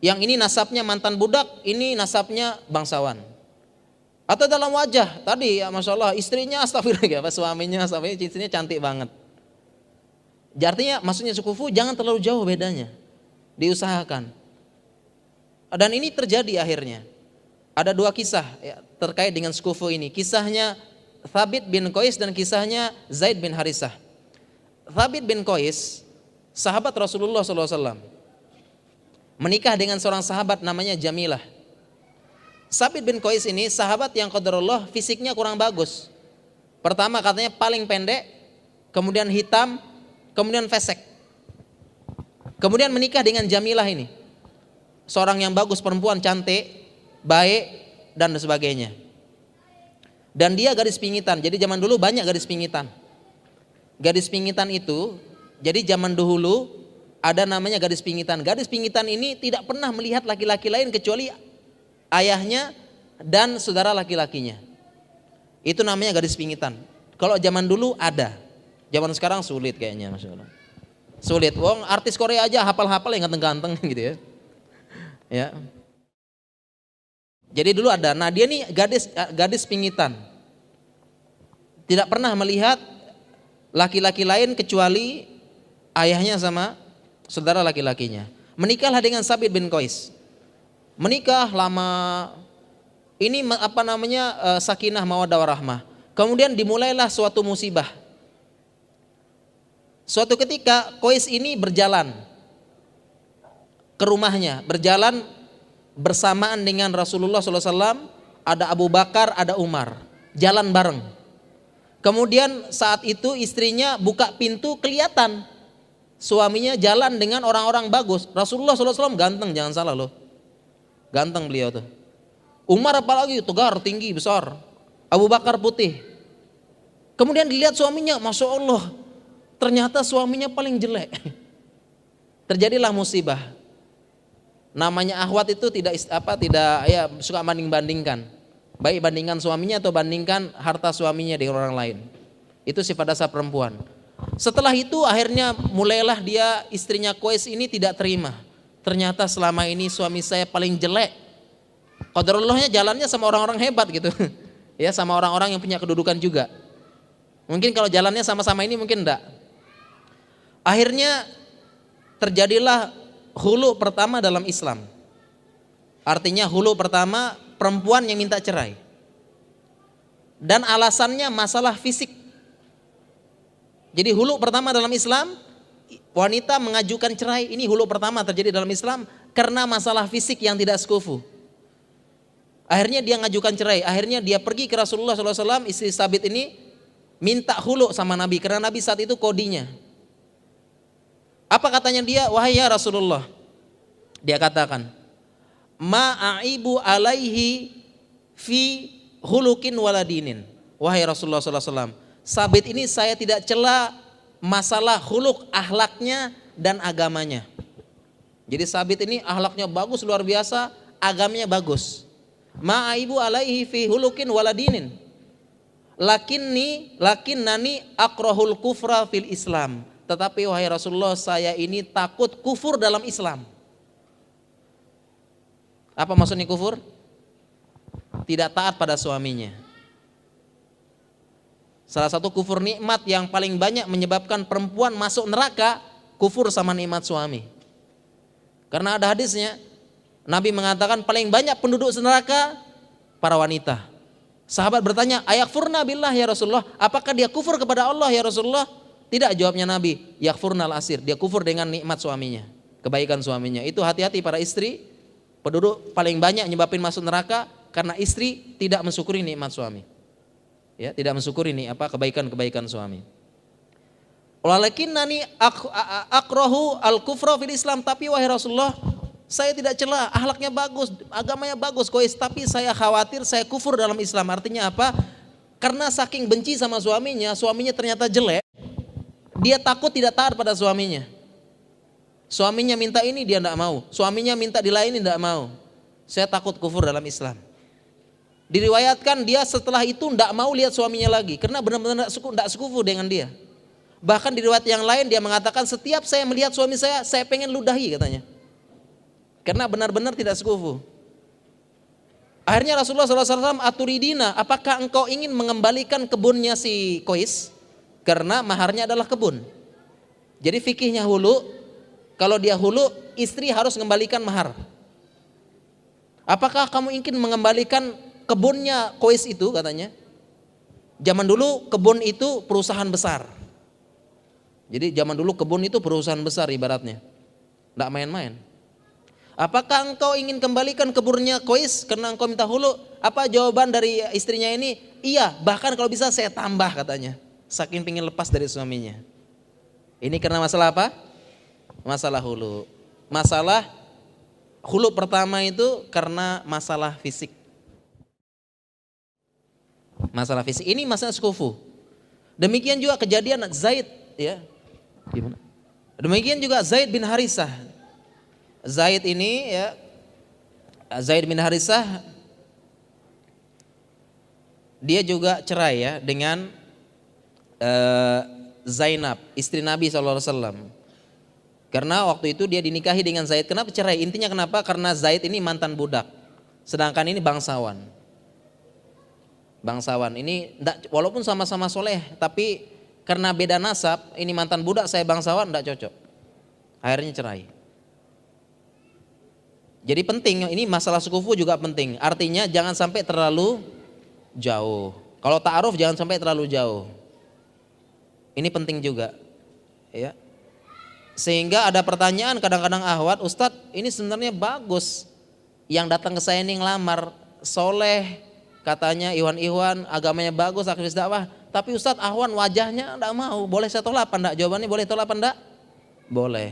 Yang ini nasabnya mantan budak, ini nasabnya bangsawan. Atau dalam wajah tadi ya Masya Allah istrinya astagfirullah ya, suaminya, suaminya istrinya cantik banget. Artinya maksudnya sukufu jangan terlalu jauh bedanya. Diusahakan. Dan ini terjadi akhirnya. Ada dua kisah ya, terkait dengan sukufu ini. Kisahnya Thabit bin Qais dan kisahnya Zaid bin Harisah. Thabit bin Qais, sahabat Rasulullah SAW, menikah dengan seorang sahabat namanya Jamilah. Thabit bin Qais ini sahabat yang qadarullah fisiknya kurang bagus. Pertama katanya paling pendek, kemudian hitam, kemudian Fesek. Kemudian menikah dengan Jamilah ini. Seorang yang bagus, perempuan cantik, baik, dan sebagainya. Dan dia gadis pingitan, jadi zaman dulu banyak gadis pingitan. Gadis pingitan itu, jadi zaman dahulu ada namanya gadis pingitan. Gadis pingitan ini tidak pernah melihat laki-laki lain kecuali ayahnya dan saudara laki-lakinya. Itu namanya gadis pingitan. Kalau zaman dulu ada, Zaman sekarang sulit kayaknya Masya Sulit, wong artis Korea aja hafal-hafal yang ganteng-ganteng gitu ya. Ya. Jadi dulu ada, nah dia nih gadis eh, gadis pingitan. Tidak pernah melihat laki-laki lain kecuali ayahnya sama saudara laki-lakinya. Menikahlah dengan Sabit bin Qais. Menikah lama ini apa namanya eh, sakinah mawadah warahmah. Kemudian dimulailah suatu musibah Suatu ketika Kois ini berjalan ke rumahnya, berjalan bersamaan dengan Rasulullah SAW, ada Abu Bakar, ada Umar, jalan bareng. Kemudian saat itu istrinya buka pintu kelihatan suaminya jalan dengan orang-orang bagus. Rasulullah SAW ganteng, jangan salah loh. Ganteng beliau tuh. Umar apalagi tegar, tinggi, besar. Abu Bakar putih. Kemudian dilihat suaminya, Masya Allah, ternyata suaminya paling jelek. Terjadilah musibah. Namanya Ahwat itu tidak apa tidak ya suka banding-bandingkan. Baik bandingkan suaminya atau bandingkan harta suaminya dengan orang lain. Itu sifat dasar perempuan. Setelah itu akhirnya mulailah dia istrinya Qais ini tidak terima. Ternyata selama ini suami saya paling jelek. Qadarullahnya jalannya sama orang-orang hebat gitu. ya sama orang-orang yang punya kedudukan juga. Mungkin kalau jalannya sama-sama ini mungkin enggak. Akhirnya terjadilah hulu pertama dalam Islam. Artinya hulu pertama perempuan yang minta cerai. Dan alasannya masalah fisik. Jadi hulu pertama dalam Islam wanita mengajukan cerai ini hulu pertama terjadi dalam Islam karena masalah fisik yang tidak sekufu. Akhirnya dia mengajukan cerai. Akhirnya dia pergi ke Rasulullah SAW. Istri Sabit ini minta hulu sama Nabi. Karena Nabi saat itu kodinya. Apa katanya dia? Wahai ya Rasulullah. Dia katakan, ma'aibu alaihi fi hulukin waladinin. Wahai Rasulullah sallallahu alaihi wasallam sabit ini saya tidak cela masalah huluk ahlaknya dan agamanya. Jadi sabit ini ahlaknya bagus luar biasa, agamanya bagus. Ma'aibu alaihi fi hulukin waladinin. Lakinni lakinnani akrohul kufra fil islam. Tetapi wahai Rasulullah saya ini takut kufur dalam Islam. Apa maksudnya kufur? Tidak taat pada suaminya. Salah satu kufur nikmat yang paling banyak menyebabkan perempuan masuk neraka kufur sama nikmat suami. Karena ada hadisnya, Nabi mengatakan paling banyak penduduk neraka para wanita. Sahabat bertanya, ayak furna billah ya Rasulullah, apakah dia kufur kepada Allah ya Rasulullah? Tidak jawabnya Nabi, yakfurnal asir. Dia kufur dengan nikmat suaminya, kebaikan suaminya. Itu hati-hati para istri, penduduk paling banyak nyebabin masuk neraka karena istri tidak mensyukuri nikmat suami. Ya, tidak mensyukuri nih apa kebaikan-kebaikan suami. Walakinnani akrohu al kufroh fil Islam tapi wahai Rasulullah saya tidak celah, ahlaknya bagus, agamanya bagus, kois tapi saya khawatir saya kufur dalam Islam. Artinya apa? Karena saking benci sama suaminya, suaminya ternyata jelek, dia takut tidak taat pada suaminya. Suaminya minta ini dia tidak mau. Suaminya minta dilayani tidak mau. Saya takut kufur dalam Islam. Diriwayatkan dia setelah itu tidak mau lihat suaminya lagi. Karena benar-benar tidak suku sekufu dengan dia. Bahkan di riwayat yang lain dia mengatakan setiap saya melihat suami saya, saya pengen ludahi katanya. Karena benar-benar tidak sekufu. Akhirnya Rasulullah SAW aturidina, apakah engkau ingin mengembalikan kebunnya si Kois? Karena maharnya adalah kebun. Jadi fikihnya hulu, kalau dia hulu, istri harus mengembalikan mahar. Apakah kamu ingin mengembalikan kebunnya kois itu katanya? Zaman dulu kebun itu perusahaan besar. Jadi zaman dulu kebun itu perusahaan besar ibaratnya. Tidak main-main. Apakah engkau ingin kembalikan kebunnya kois karena engkau minta hulu? Apa jawaban dari istrinya ini? Iya, bahkan kalau bisa saya tambah katanya. Saking pingin lepas dari suaminya. Ini karena masalah apa? Masalah hulu. Masalah hulu pertama itu karena masalah fisik. Masalah fisik. Ini masalah sekufu. Demikian juga kejadian Zaid ya. Gimana? Demikian juga Zaid bin Harisah. Zaid ini ya Zaid bin Harisah dia juga cerai ya dengan Eh, Zainab, istri Nabi SAW. Karena waktu itu dia dinikahi dengan Zaid. Kenapa cerai? Intinya kenapa? Karena Zaid ini mantan budak. Sedangkan ini bangsawan. Bangsawan ini enggak, walaupun sama-sama soleh, tapi karena beda nasab, ini mantan budak, saya bangsawan, tidak cocok. Akhirnya cerai. Jadi penting, ini masalah sukufu juga penting. Artinya jangan sampai terlalu jauh. Kalau ta'aruf jangan sampai terlalu jauh. Ini penting juga. Ya. Sehingga ada pertanyaan kadang-kadang ahwat, Ustadz ini sebenarnya bagus. Yang datang ke saya ini ngelamar, soleh, katanya Iwan-Iwan agamanya bagus, aktivis dakwah. Tapi Ustadz Ahwan wajahnya enggak mau. Boleh saya tolak apa enggak? Jawabannya boleh tolak apa enggak? Boleh.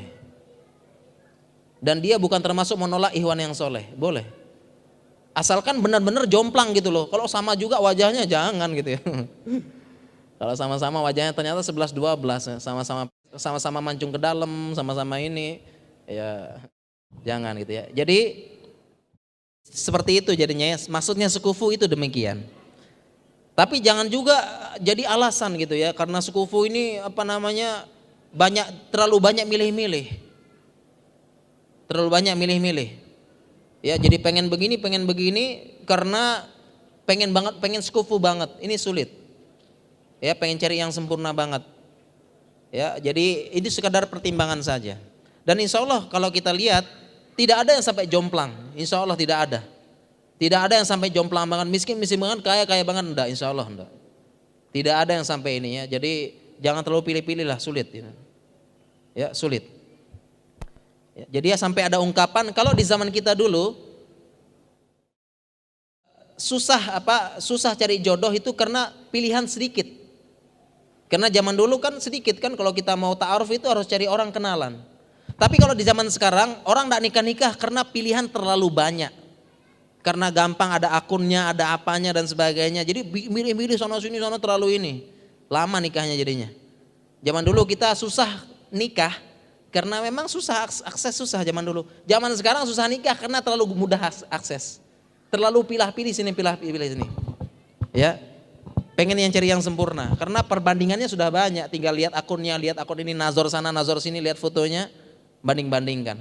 Dan dia bukan termasuk menolak Iwan yang soleh. Boleh. Asalkan benar-benar jomplang gitu loh. Kalau sama juga wajahnya jangan gitu ya. Kalau sama-sama wajahnya ternyata 11 12 ya. sama-sama sama-sama mancung ke dalam, sama-sama ini ya jangan gitu ya. Jadi seperti itu jadinya ya. Maksudnya sekufu itu demikian. Tapi jangan juga jadi alasan gitu ya karena sekufu ini apa namanya banyak terlalu banyak milih-milih. Terlalu banyak milih-milih. Ya, jadi pengen begini, pengen begini karena pengen banget, pengen sekufu banget. Ini sulit ya pengen cari yang sempurna banget ya jadi ini sekadar pertimbangan saja dan insya Allah kalau kita lihat tidak ada yang sampai jomplang insya Allah tidak ada tidak ada yang sampai jomplang banget miskin miskin banget kaya kaya banget enggak insya Allah enggak tidak ada yang sampai ini ya jadi jangan terlalu pilih-pilih lah sulit ya, ya sulit ya, jadi ya sampai ada ungkapan kalau di zaman kita dulu susah apa susah cari jodoh itu karena pilihan sedikit karena zaman dulu kan sedikit kan kalau kita mau ta'aruf itu harus cari orang kenalan. Tapi kalau di zaman sekarang orang tidak nikah-nikah karena pilihan terlalu banyak. Karena gampang ada akunnya, ada apanya dan sebagainya. Jadi milih-milih sana sini sana terlalu ini. Lama nikahnya jadinya. Zaman dulu kita susah nikah karena memang susah akses susah zaman dulu. Zaman sekarang susah nikah karena terlalu mudah akses. Terlalu pilih pilih sini, pilih pilih sini. Ya, pengen yang cari yang sempurna. Karena perbandingannya sudah banyak, tinggal lihat akunnya, lihat akun ini, nazar sana, nazar sini, lihat fotonya, banding-bandingkan.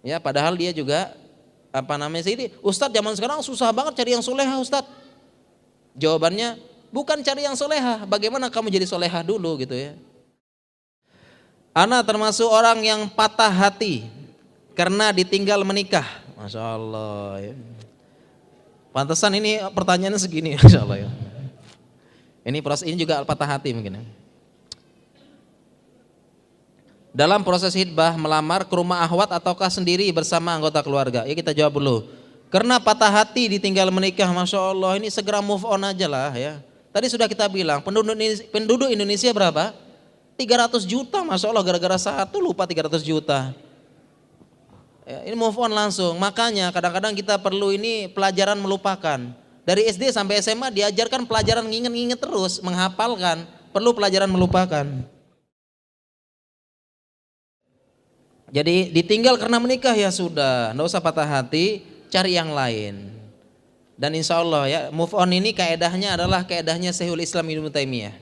Ya, padahal dia juga apa namanya sih ini, Ustadz zaman sekarang susah banget cari yang soleha Ustadz. Jawabannya, bukan cari yang soleha, bagaimana kamu jadi soleha dulu gitu ya. Ana termasuk orang yang patah hati karena ditinggal menikah. Masya Allah. Ya. Pantesan ini pertanyaannya segini, Masya Allah ya. Ini proses ini juga patah hati mungkin. Ya. Dalam proses hitbah melamar ke rumah ahwat ataukah sendiri bersama anggota keluarga? Ya kita jawab dulu. Karena patah hati ditinggal menikah, masya Allah ini segera move on aja lah ya. Tadi sudah kita bilang penduduk Indonesia, penduduk Indonesia berapa? 300 juta, masya Allah gara-gara satu lupa 300 juta. Ya, ini move on langsung. Makanya kadang-kadang kita perlu ini pelajaran melupakan. Dari SD sampai SMA diajarkan pelajaran nginget-nginget terus, menghafalkan, perlu pelajaran melupakan. Jadi ditinggal karena menikah ya sudah, nggak usah patah hati, cari yang lain. Dan insya Allah ya move on ini kaedahnya adalah kaedahnya Syekhul Islam Ibn Taimiyah.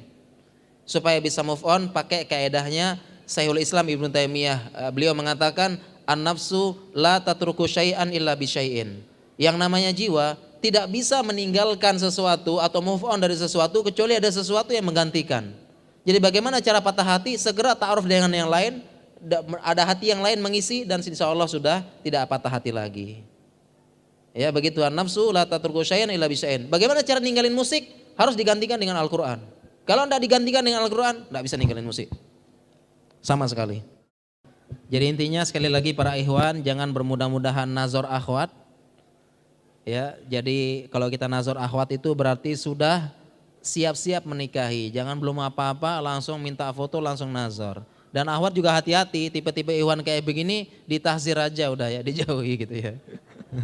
Supaya bisa move on pakai kaedahnya Syekhul Islam Ibn Taimiyah. Eh, beliau mengatakan an-nafsu la tatruku syai'an illa bisyai'in. Yang namanya jiwa tidak bisa meninggalkan sesuatu atau move on dari sesuatu kecuali ada sesuatu yang menggantikan. Jadi bagaimana cara patah hati? Segera ta'aruf dengan yang lain, ada hati yang lain mengisi dan insya Allah sudah tidak patah hati lagi. Ya begitu nafsu la illa Bagaimana cara ninggalin musik? Harus digantikan dengan Al-Qur'an. Kalau tidak digantikan dengan Al-Qur'an, tidak bisa ninggalin musik. Sama sekali. Jadi intinya sekali lagi para ikhwan jangan bermudah-mudahan nazar akhwat Ya, jadi kalau kita nazar akhwat itu berarti sudah siap-siap menikahi. Jangan belum apa-apa langsung minta foto langsung nazar. Dan akhwat juga hati-hati, tipe-tipe iwan kayak begini ditahzir aja udah ya, dijauhi gitu ya.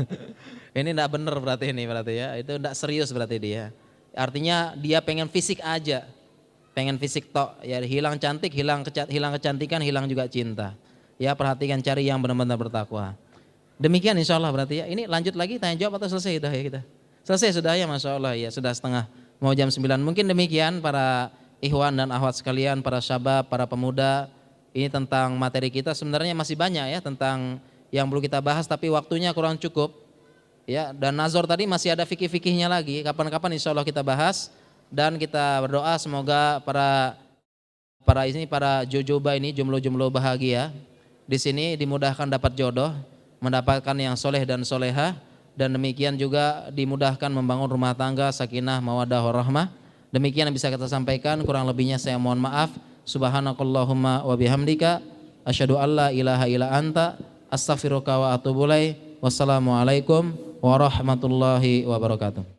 ini enggak bener berarti ini berarti ya, itu enggak serius berarti dia. Artinya dia pengen fisik aja, pengen fisik tok, ya hilang cantik, hilang kecat, hilang kecantikan, hilang juga cinta. Ya perhatikan cari yang benar-benar bertakwa. Demikian insya Allah berarti ya. Ini lanjut lagi tanya jawab atau selesai itu ya kita? Selesai sudah ya masya Allah ya sudah setengah mau jam 9. Mungkin demikian para ikhwan dan ahwat sekalian, para syabab, para pemuda. Ini tentang materi kita sebenarnya masih banyak ya tentang yang perlu kita bahas tapi waktunya kurang cukup. Ya, dan Nazor tadi masih ada fikih-fikihnya lagi. Kapan-kapan insya Allah kita bahas dan kita berdoa semoga para para ini para jojoba ini jumlah-jumlah bahagia di sini dimudahkan dapat jodoh mendapatkan yang soleh dan soleha dan demikian juga dimudahkan membangun rumah tangga sakinah mawadah warahmah demikian yang bisa kita sampaikan kurang lebihnya saya mohon maaf subhanakallahumma wa bihamdika asyhadu alla ilaha illa anta astaghfiruka wa atubu ilaik wassalamualaikum warahmatullahi wabarakatuh